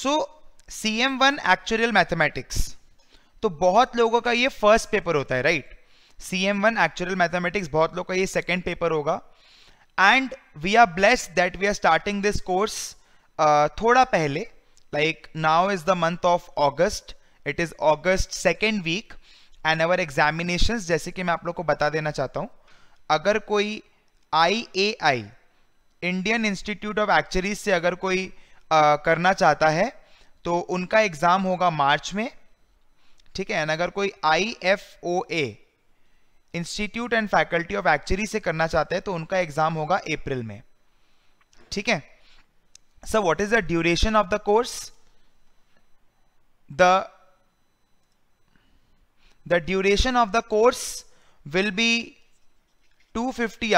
सो C M one actual mathematics तो बहुत लोगों का ये फर्स्ट पेपर होता है right C M one actual mathematics बहुत लोगों का ये सेकेंड पेपर होगा and we are blessed that we are starting this course थोड़ा पहले like now is the month of August it is August second week and our examination जैसे कि मैं आप लोग को बता देना चाहता हूँ अगर कोई I A I Indian institute of actuaries से अगर कोई आ, करना चाहता है तो उनका एग्ज़ाम होगा मार्च में ठीक है एंड अगर कोई I F O A institute and faculty of actuary से करना चाहते हैं तो उनका एग्ज़ाम होगा अप्रैल में ठीक है sir what is the duration of the course the the duration of the course will be 250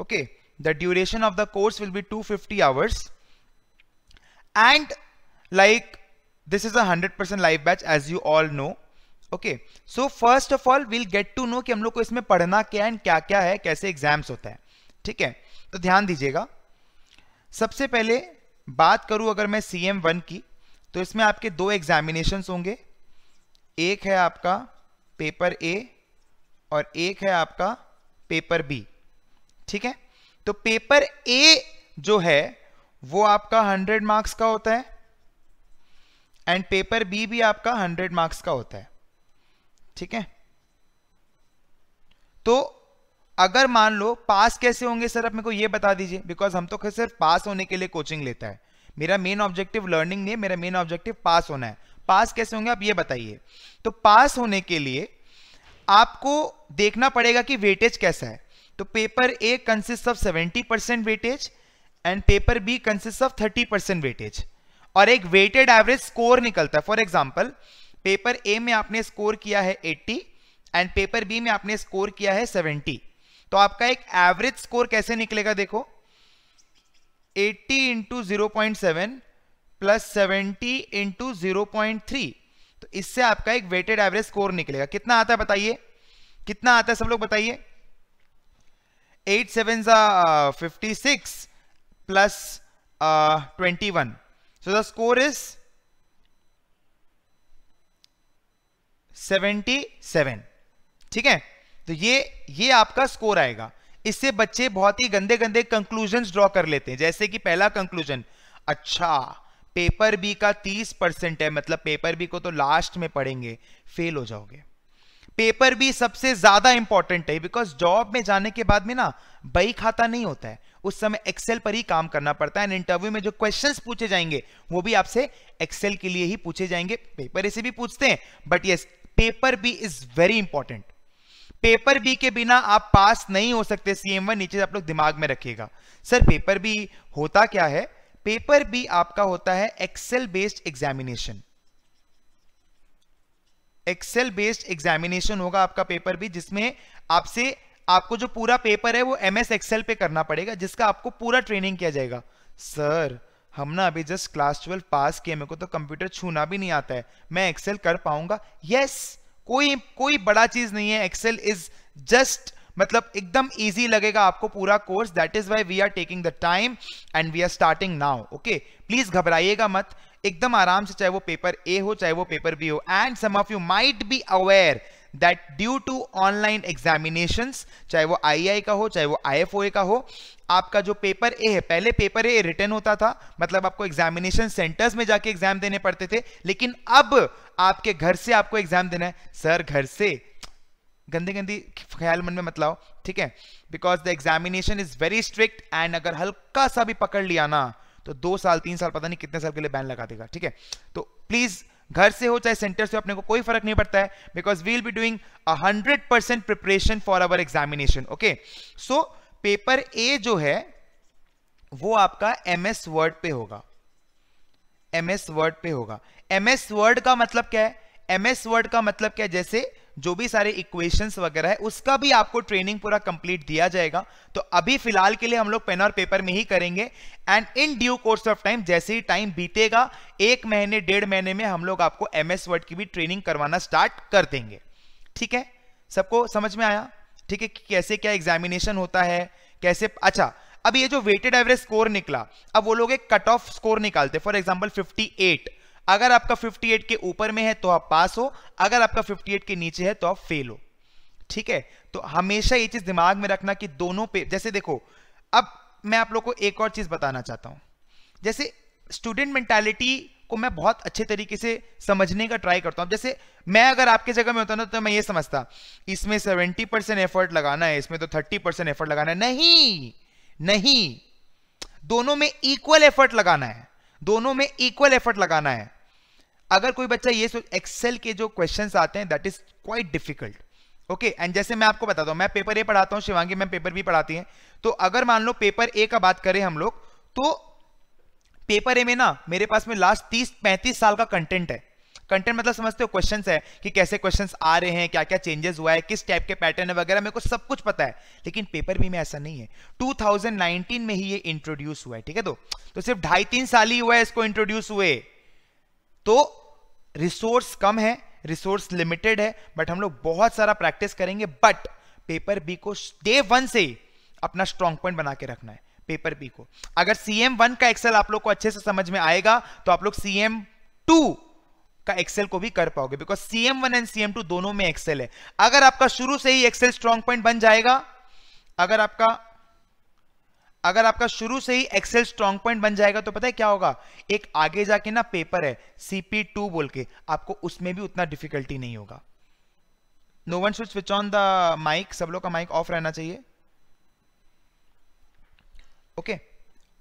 okay okay the duration of the course will be 250 hours and like this is a 100% live batch as you all know okay so first of all will get to know कि हम लोग को इसमें पढ़ना क्या है क्या क्या है कैसे एग्जाम्स होता है ठीक है तो ध्यान दीजिएगा सबसे पहले बात करूं अगर मैं सी एम वन की तो इसमें आपके दो एग्जामिनेशन होंगे एक है आपका पेपर ए और एक है आपका पेपर बी ठीक है तो पेपर ए जो है वो आपका 100 मार्क्स का होता है एंड पेपर बी भी आपका 100 मार्क्स का होता है ठीक है तो अगर मान लो पास कैसे होंगे सर आप मेरे को ये बता दीजिए बिकॉज हम तो सिर्फ पास होने के लिए कोचिंग लेता है मेरा मेन ऑब्जेक्टिव लर्निंग नहीं मेरा मेन ऑब्जेक्टिव पास होना है पास कैसे होंगे आप ये बताइए तो पास होने के लिए आपको देखना पड़ेगा कि वेटेज कैसा है तो paper A consist of 70 percent weightage and paper B consist of 30 percent weightage और एक वेटेड एवरेज स्कोर निकलता है फॉर एग्जाम्पल पेपर ए में आपने स्कोर किया है 80 एंड पेपर बी में आपने स्कोर किया है 70 तो आपका एक एवरेज स्कोर कैसे निकलेगा देखो 80 into zero point seven plus seventy into zero point three तो इससे आपका एक वेटेड एवरेज स्कोर निकलेगा कितना आता है बताइए कितना आता है सब लोग बताइए 8 sevens are 56 uh, plus, uh, 21. So the score is 77. ठीक है तो ये ये आपका स्कोर आएगा इससे बच्चे बहुत ही गंदे गंदे कंक्लूजन ड्रॉ कर लेते हैं जैसे कि पहला कंक्लूजन अच्छा पेपर बी का 30 परसेंट है मतलब पेपर बी को तो लास्ट में पढ़ेंगे फेल हो जाओगे पेपर भी सबसे ज्यादा इंपॉर्टेंट है बिकॉज जॉब में जाने के बाद में ना बही खाता नहीं होता है उस समय एक्सेल पर ही काम करना पड़ता है एंड इंटरव्यू में जो क्वेश्चंस पूछे जाएंगे वो भी आपसे एक्सेल के लिए ही पूछे जाएंगे पेपर ऐसे भी पूछते हैं but yes paper B is very important paper B के बिना आप पास नहीं हो सकते सीएम वन नीचे आप लोग दिमाग में रखिएगा सर पेपर बी होता क्या है पेपर बी आपका होता है excel based examination excel based examination होगा आपका पेपर भी जिसमें आपसे आपको जो पूरा पेपर है वो एम एस एक्सेल पे करना पड़ेगा जिसका आपको पूरा ट्रेनिंग किया जाएगा सर हम ना अभी जस्ट क्लास ट्वेल्व पास किए मेरे को तो कंप्यूटर छूना भी नहीं आता है मैं एक्सेल कर पाऊंगा यस yes, कोई कोई बड़ा चीज नहीं है एक्सेल इज जस्ट मतलब एकदम इजी लगेगा आपको पूरा course that is why we are taking the time and we are starting now okay please घबराइएगा मत एकदम आराम से चाहे वो पेपर ए हो चाहे वो पेपर बी हो and some of you might be aware that due to online examination चाहे वो आई e का हो चाहे वो आई का हो आपका जो पेपर ए है पहले पेपर ए रिटर्न होता था मतलब आपको एग्जामिनेशन सेंटर्स में जाके एग्जाम देने पड़ते थे लेकिन अब आपके घर से आपको एग्जाम देना है सर घर से गंदे गंदी ख्याल मन में मत लाओ ठीक है because the examination is very strict and अगर हल्का सा भी पकड़ लिया ना तो दो साल तीन साल पता नहीं कितने साल के लिए बैन लगा देगा ठीक है तो प्लीज घर से हो चाहे सेंटर से हो अपने को कोई फर्क नहीं पड़ता है because will be doing hundred percent preparation for our examination okay so paper A जो है वो आपका एम एस वर्ड पे होगा एम एस वर्ड पे होगा एम एस वर्ड का मतलब क्या है एम एस वर्ड का मतलब क्या है जैसे जो भी सारे इक्वेशंस वगैरह है उसका भी आपको ट्रेनिंग पूरा कंप्लीट दिया जाएगा तो अभी फिलहाल के लिए हम लोग पेन और पेपर में ही करेंगे and in due course of time जैसे ही टाइम बीतेगा एक महीने डेढ़ महीने में हम लोग आपको एम एस वर्ड की भी ट्रेनिंग करवाना स्टार्ट कर देंगे ठीक है सबको समझ में आया ठीक है कि कैसे क्या एग्जामिनेशन होता है कैसे अच्छा अब ये जो वेटेड एवरेज स्कोर निकला अब वो लोग एक कट ऑफ स्कोर निकालते फॉर एग्जाम्पल फिफ्टी अगर आपका 58 के ऊपर में है तो आप पास हो अगर आपका 58 के नीचे है तो आप फेल हो ठीक है तो हमेशा ये चीज दिमाग में रखना कि दोनों पे जैसे देखो अब मैं आप लोग को एक और चीज बताना चाहता हूं जैसे स्टूडेंट मेंटालिटी को मैं बहुत अच्छे तरीके से समझने का ट्राई करता हूं जैसे मैं अगर आपके जगह में होता ना तो मैं ये समझता इसमें सेवेंटी परसेंट एफर्ट लगाना है इसमें तो थर्टी परसेंट एफर्ट लगाना है नहीं नहीं दोनों में इक्वल एफर्ट लगाना है दोनों में इक्वल एफर्ट लगाना है अगर कोई बच्चा ये एक्सेल के जो क्वेश्चन आते हैं that is quite difficult okay and जैसे मैं आपको बताता हूँ मैं पेपर ए पढ़ाता हूँ शिवांगी मैं पेपर बी पढ़ाती हैं तो अगर मान लो पेपर ए का बात करें हम लोग तो पेपर ए में ना मेरे पास में लास्ट तीस पैंतीस साल का कंटेंट है कंटेंट मतलब समझते हो क्वेश्चंस है कि कैसे क्वेश्चंस आ रहे हैं क्या क्या चेंजेस हुआ है किस टाइप के पैटर्न है वगैरह मेरे को सब कुछ पता है लेकिन पेपर भी में ऐसा नहीं है 2019 में ही ये इंट्रोड्यूस हुआ है ठीक है तो तो सिर्फ ढाई तीन साल ही हुआ है इसको इंट्रोड्यूस हुए तो रिसोर्स कम है रिसोर्स लिमिटेड है बट हम लोग बहुत सारा प्रैक्टिस करेंगे बट पेपर बी को डे वन से ही अपना स्ट्रॉन्ग पॉइंट बना के रखना है पेपर बी को अगर सी एम वन का एक्सेल आप लोग को अच्छे से समझ में आएगा तो आप लोग सी एम टू का एक्सेल को भी कर पाओगे because C M one and C M two दोनों में एक्सेल है अगर आपका शुरू से ही एक्सेल स्ट्रॉन्ग पॉइंट बन जाएगा अगर आपका अगर आपका शुरू से ही एक्सेल स्ट्रॉन्ग पॉइंट बन जाएगा तो पता है क्या होगा एक आगे जाके ना पेपर है सीपी टू बोल के आपको उसमें भी उतना डिफिकल्टी नहीं होगा no one should switch on the mic सब लोग का माइक ऑफ रहना चाहिए okay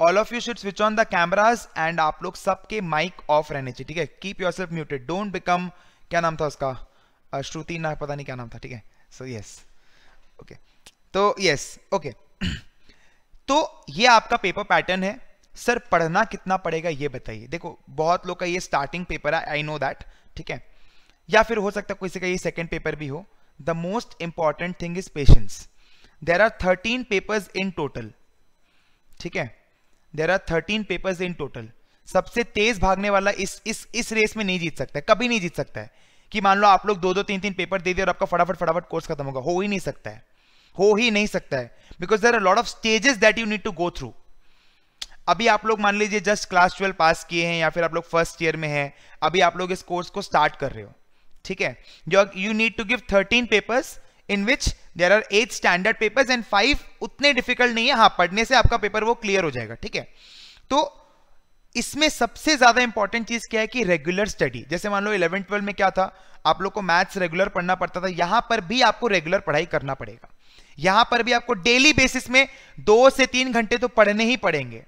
all of you should switch on the cameras and आप लोग सबके माइक ऑफ रहने चाहिए ठीक है keep yourself muted don't become क्या नाम था उसका श्रुति ना पता नहीं क्या नाम था ठीक है सो यस ओके तो यस ओके तो ये आपका पेपर पैटर्न है सर पढ़ना कितना पड़ेगा ये बताइए देखो बहुत लोग का ये स्टार्टिंग पेपर है आई नो दैट ठीक है या फिर हो सकता है किसी का ये सेकेंड पेपर भी हो the most important thing is patience there are thirteen papers in total ठीक है there are thirteen papers in total सबसे तेज भागने वाला इस इस इस रेस में नहीं जीत सकता है कभी नहीं जीत सकता है कि मान लो आप लोग दो दो तीन तीन पेपर दे दिए और आपका फटाफट फटाफट कोर्स खत्म होगा हो ही नहीं सकता है हो ही नहीं सकता है because there are lot of stages that you need to go through अभी आप लोग मान लीजिए जस्ट क्लास ट्वेल्व पास किए हैं या फिर आप लोग फर्स्ट ईयर में हैं अभी आप लोग इस कोर्स को स्टार्ट कर रहे हो ठीक है you need to give thirteen papers in which there are eight standard papers and five उतने डिफिकल्ट नहीं है हाँ पढ़ने से आपका पेपर वो क्लियर हो जाएगा ठीक है तो इसमें सबसे ज्यादा इंपॉर्टेंट चीज क्या है कि रेगुलर स्टडी जैसे मान लो इलेवन ट्वेल्व में क्या था आप लोग को मैथ्स रेगुलर पढ़ना पड़ता था यहां पर भी आपको रेगुलर पढ़ाई करना पड़ेगा यहां पर भी आपको डेली बेसिस में दो से तीन घंटे तो पढ़ने ही पड़ेंगे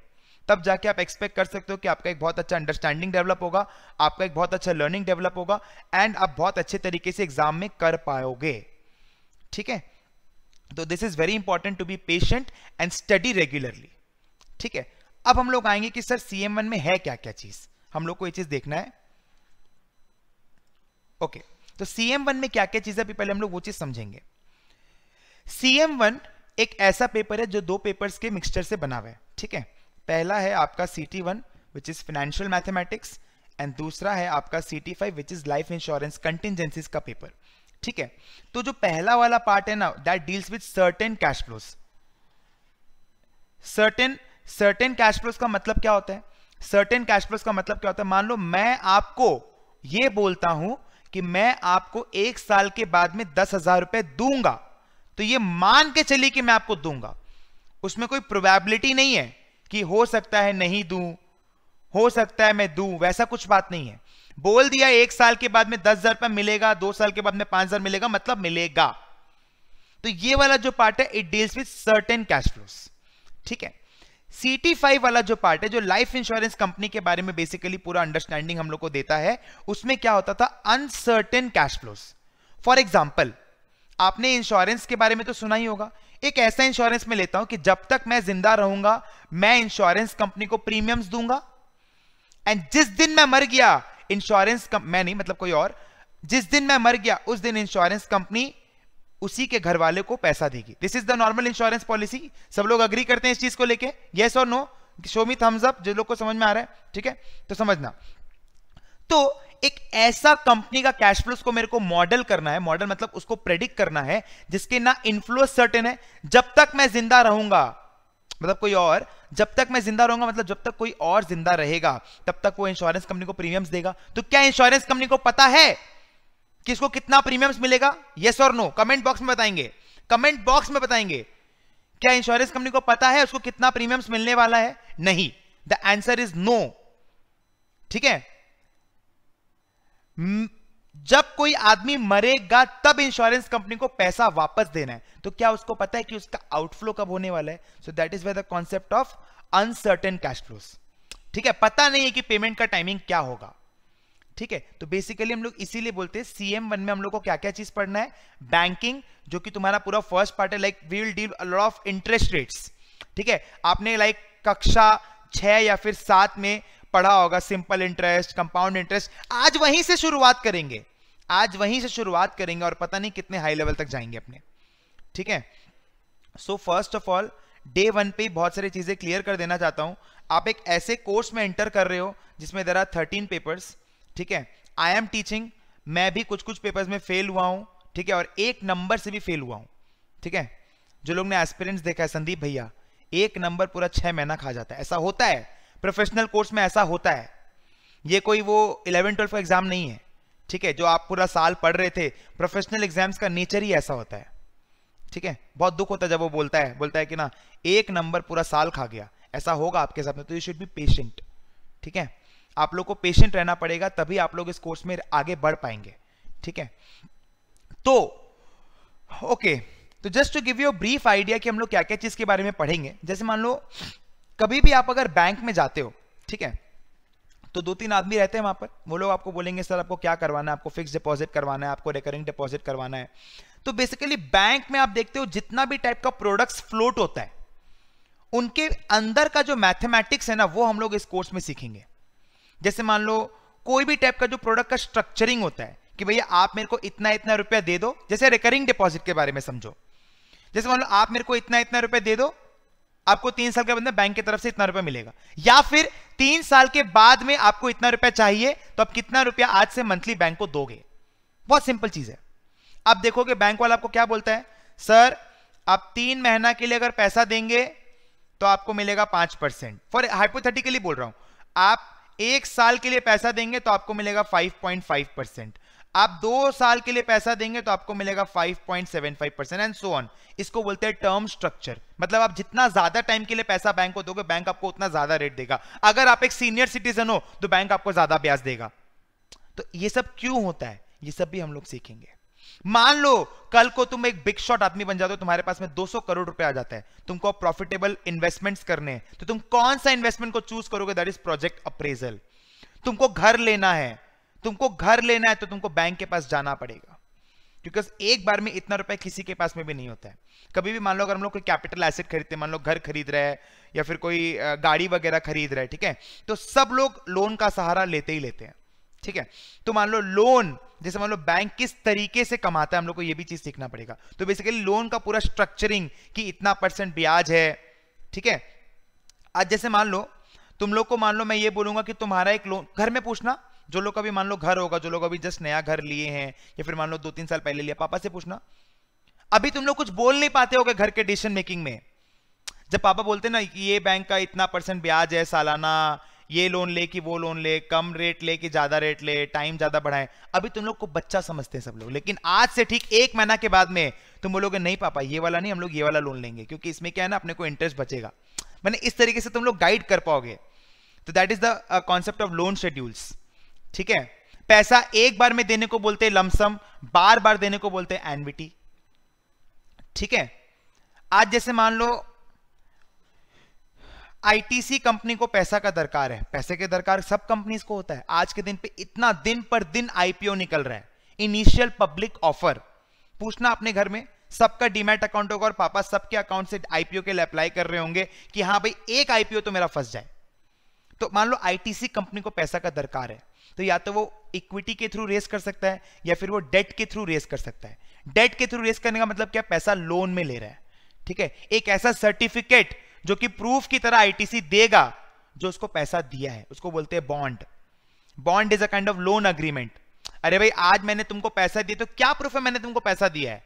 तब जाके आप एक्सपेक्ट कर सकते हो कि आपका एक बहुत अच्छा अंडरस्टैंडिंग डेवलप होगा आपका एक बहुत अच्छा लर्निंग डेवलप होगा एंड आप बहुत अच्छे तरीके से एग्जाम में कर पाओगे ठीक है तो this is very important to be patient and study regularly ठीक है अब हम लोग आएंगे कि सर सीएम वन में है क्या क्या चीज हम लोग को ये चीज देखना है ओके okay, तो सीएम वन में क्या क्या चीज है अभी पहले हम लोग वो चीज समझेंगे सी एम वन एक ऐसा पेपर है जो दो पेपर्स के मिक्सचर से बना हुआ है ठीक है पहला है आपका C T one which is financial mathematics and दूसरा है आपका C T five which is life insurance contingencies का पेपर ठीक है तो जो पहला वाला पार्ट है ना that deals with certain cash flows certain certain cash flows का मतलब क्या होता है सर्टेन कैश फ्लोज का मतलब क्या होता है मान लो मैं आपको यह बोलता हूं कि मैं आपको एक साल के बाद में दस हजार रुपए दूंगा तो ये मान के चलिए कि मैं आपको दूंगा उसमें कोई प्रोबेबिलिटी नहीं है कि हो सकता है नहीं दू हो सकता है मैं दू वैसा कुछ बात नहीं है बोल दिया एक साल के बाद में दस हजार रुपया मिलेगा दो साल के बाद में पांच हजार मिलेगा मतलब मिलेगा तो ये वाला जो पार्ट है it deals with certain cash flows ठीक है सीटी फाइव वाला जो पार्ट है जो लाइफ इंश्योरेंस कंपनी के बारे में बेसिकली पूरा अंडरस्टैंडिंग हम लोग को देता है उसमें क्या होता था uncertain cash flows for example आपने इंश्योरेंस के बारे में तो सुना ही होगा एक ऐसा इंश्योरेंस में लेता हूं कि जब तक मैं जिंदा रहूंगा मैं इंश्योरेंस कंपनी को प्रीमियम्स दूंगा एंड जिस दिन मैं मर गया इंश्योरेंस मैं नहीं मतलब कोई और जिस दिन मैं मर गया उस दिन इंश्योरेंस कंपनी उसी के घर वाले को पैसा देगी this is the normal insurance policy सब लोग अग्री करते हैं इस चीज को लेके येस और no show me thumbs up जो लोग को समझ में आ रहा है ठीक है तो समझना तो एक ऐसा कंपनी का कैश फ्लो को मेरे को मॉडल करना है मॉडल मतलब उसको प्रेडिक्ट करना है जिसके ना इन्फ्लुएंस सर्टेन है जब तक मैं जिंदा रहूंगा मतलब कोई और जब तक मैं जिंदा रहूंगा मतलब जब तक कोई और जिंदा रहेगा तब तक वो इंश्योरेंस कंपनी को प्रीमियम्स देगा तो क्या इंश्योरेंस कंपनी को पता है कि इसको कितना प्रीमियम्स मिलेगा यस और नो कमेंट बॉक्स में बताएंगे कमेंट बॉक्स में बताएंगे क्या इंश्योरेंस कंपनी को पता है उसको कितना प्रीमियम्स मिलने वाला है नहीं द आंसर इज नो ठीक है जब कोई आदमी मरेगा तब इंश्योरेंस कंपनी को पैसा वापस देना है तो क्या उसको पता है कि उसका आउटफ्लो कब होने वाला है so that is way the concept of uncertain cash flows ठीक है पता नहीं है कि पेमेंट का टाइमिंग क्या होगा ठीक है तो बेसिकली हम लोग इसीलिए बोलते हैं सीएम वन में हम लोग को क्या क्या चीज पढ़ना है बैंकिंग जो कि तुम्हारा पूरा फर्स्ट पार्ट है like we will deal lot of interest rates ठीक है आपने लाइक like, कक्षा छह या फिर सात में पढ़ा होगा सिंपल इंटरेस्ट कंपाउंड इंटरेस्ट आज वहीं से शुरुआत करेंगे आज वहीं से शुरुआत करेंगे और पता नहीं कितने हाई लेवल तक जाएंगे अपने ठीक है so first of all day one पे बहुत सारी चीज़ें क्लियर कर देना चाहता हूं आप एक ऐसे कोर्स में एंटर कर रहे हो जिसमें दर आर थर्टीन पेपर्स ठीक है आई एम टीचिंग मैं भी कुछ कुछ पेपर्स में फेल हुआ हूँ ठीक है और एक नंबर से भी फेल हुआ हूँ ठीक है जो लोग ने एस्पिरेंट्स देखा है संदीप भैया एक नंबर पूरा छह महीना खा जाता है ऐसा होता है प्रोफेशनल कोर्स में ऐसा होता है ये कोई वो इलेवन ट्वेल्व का एग्ज़ाम नहीं है ठीक है जो आप पूरा साल पढ़ रहे थे प्रोफेशनल एग्जाम्स का नेचर ही ऐसा होता है ठीक है बहुत दुख होता है जब वो बोलता है बोलता है कि ना एक नंबर पूरा साल खा गया ऐसा होगा आपके साथ में तो यू शुड बी पेशेंट ठीक है आप लोग को पेशेंट रहना पड़ेगा तभी आप लोग इस कोर्स में आगे बढ़ पाएंगे ठीक है तो ओके तो just to give you brief idea कि हम लोग क्या क्या चीज़ के बारे में पढ़ेंगे जैसे मान लो कभी भी आप अगर बैंक में जाते हो ठीक है तो दो तीन आदमी रहते हैं वहां पर वो लोग आपको बोलेंगे सर आपको क्या करवाना है आपको फिक्स डिपॉजिट करवाना है आपको रिकरिंग डिपॉजिट करवाना है तो बेसिकली बैंक में आप देखते हो जितना भी टाइप का प्रोडक्ट्स फ्लोट होता है उनके अंदर का जो मैथमेटिक्स है ना वो हम लोग इस कोर्स में सीखेंगे जैसे मान लो कोई भी टाइप का जो प्रोडक्ट का स्ट्रक्चरिंग होता है कि भैया आप मेरे को इतना इतना रुपया दे दो जैसे रिकरिंग डिपॉजिट के बारे में समझो जैसे मान लो आप मेरे को इतना इतना रुपया दे दो आपको तीन साल के बाद बैंक की तरफ से इतना रुपया मिलेगा या फिर तीन साल के बाद में आपको इतना रुपया चाहिए तो आप कितना रुपया आज से मंथली बैंक को दोगे बहुत सिंपल चीज है आप देखोगे बैंक वाला आपको क्या बोलता है सर आप तीन महीना के लिए अगर पैसा देंगे तो आपको मिलेगा पांच परसेंट फॉर हाइपोथेटिकली बोल रहा हूं आप एक साल के लिए पैसा देंगे तो आपको मिलेगा फाइव पॉइंट फाइव परसेंट आप दो साल के लिए पैसा देंगे तो आपको मिलेगा 5.75 परसेंट एंड सो ऑन इसको बोलते हैं टर्म स्ट्रक्चर मतलब आप जितना ज्यादा टाइम के लिए पैसा बैंक को दोगे बैंक आपको उतना ज्यादा रेट देगा अगर आप एक सीनियर सिटीजन हो तो बैंक आपको ज्यादा ब्याज देगा तो ये सब क्यों होता है ये सब भी हम लोग सीखेंगे मान लो कल को तुम एक बिग शॉट आदमी बन जाते हो तुम्हारे पास में 200 करोड़ रुपए आ जाता है तुमको प्रॉफिटेबल इन्वेस्टमेंट्स करने हैं तो तुम कौन सा इन्वेस्टमेंट को चूज करोगे दैट इज प्रोजेक्ट अप्रेजल तुमको घर लेना है तुमको घर लेना है तो तुमको बैंक के पास जाना पड़ेगा क्योंकि एक बार में इतना रुपया किसी के पास में भी नहीं होता है कभी भी मान लो अगर हम लोग कोई कैपिटल एसेट खरीदते हैं मान लो घर खरीद रहे हैं या फिर कोई गाड़ी वगैरह खरीद रहे हैं ठीक है तो सब लोग लोन का सहारा लेते ही लेते हैं ठीक है तो मान लो लोन जैसे मान लो बैंक किस तरीके से कमाता है हम लोग को ये भी चीज सीखना पड़ेगा तो बेसिकली लोन का पूरा स्ट्रक्चरिंग कि इतना परसेंट ब्याज है ठीक है आज जैसे मान लो तुम लोग को मान लो मैं ये बोलूंगा कि तुम्हारा एक लोन घर में पूछना जो लोग अभी मान लो घर होगा जो लोग अभी जस्ट नया घर लिए हैं या फिर मान लो दो तीन साल पहले लिया पापा से पूछना अभी तुम लोग कुछ बोल नहीं पाते हो घर के डिसीजन मेकिंग में जब पापा बोलते ना ये बैंक का इतना परसेंट ब्याज है सालाना ये लोन ले कि वो लोन ले कम रेट ले कि ज्यादा रेट ले टाइम ज्यादा बढ़ाए अभी तुम लोग को बच्चा समझते हैं सब लोग लेकिन आज से ठीक एक महीना के बाद में तुम बोलोगे नहीं पापा ये वाला नहीं हम लोग ये वाला लोन लेंगे क्योंकि इसमें क्या है ना अपने को इंटरेस्ट बचेगा मैंने इस तरीके से तुम लोग गाइड कर पाओगे तो that is the concept of loan schedules ठीक है पैसा एक बार में देने को बोलते हैं लमसम बार बार देने को बोलते हैं एनविटी ठीक है आज जैसे मान लो आईटीसी कंपनी को पैसा का दरकार है पैसे के दरकार सब कंपनीज को होता है आज के दिन पे इतना दिन पर दिन आईपीओ निकल रहा है इनिशियल पब्लिक ऑफर पूछना अपने घर में सबका डीमेट अकाउंट होगा और पापा सबके अकाउंट से आईपीओ के लिए अप्लाई कर रहे होंगे कि हाँ भाई एक आईपीओ तो मेरा फंस जाए तो मान लो आईटीसी कंपनी को पैसा का दरकार है तो या तो वो इक्विटी के थ्रू रेस कर सकता है या फिर वो डेट के थ्रू रेस कर सकता है डेट के थ्रू रेस करने का मतलब क्या पैसा लोन में ले रहा है ठीक है एक ऐसा सर्टिफिकेट जो कि प्रूफ की तरह आईटीसी देगा जो उसको पैसा दिया है उसको बोलते हैं bond bond is a kind of loan agreement अरे भाई आज मैंने तुमको पैसा दिया तो क्या प्रूफ है मैंने तुमको पैसा दिया है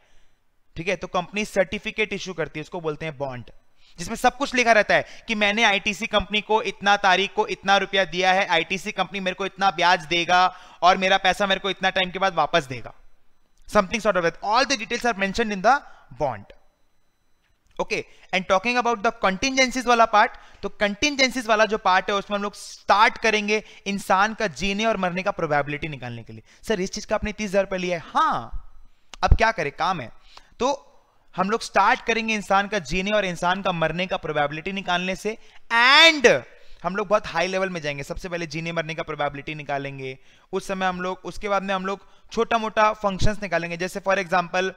ठीक है तो कंपनी सर्टिफिकेट इश्यू करती है उसको बोलते हैं बॉन्ड जिसमें सब कुछ लिखा रहता है कि मैंने आईटीसी कंपनी को इतना तारीख को इतना रुपया दिया है आईटीसी कंपनी मेरे को इतना ब्याज देगा और मेरा पैसा मेरे को इतना टाइम के बाद वापस देगा something sort of all the details are are in the bond okay and talking about the the वाला पार्ट तो कंटिजेंसीज वाला जो पार्ट है उसमें हम लोग स्टार्ट करेंगे इंसान का जीने और मरने का प्रोबेबिलिटी निकालने के लिए सर इस चीज का आपने तीस हजार रुपये लिया है हाँ अब क्या करें काम है तो हम लोग स्टार्ट करेंगे इंसान का जीने और इंसान का मरने का प्रोबेबिलिटी निकालने से एंड हम लोग बहुत हाई लेवल में जाएंगे सबसे पहले जीने मरने का प्रोबेबिलिटी निकालेंगे उस समय हम लोग उसके बाद में हम लोग छोटा मोटा फंक्शंस निकालेंगे जैसे फॉर एग्जाम्पल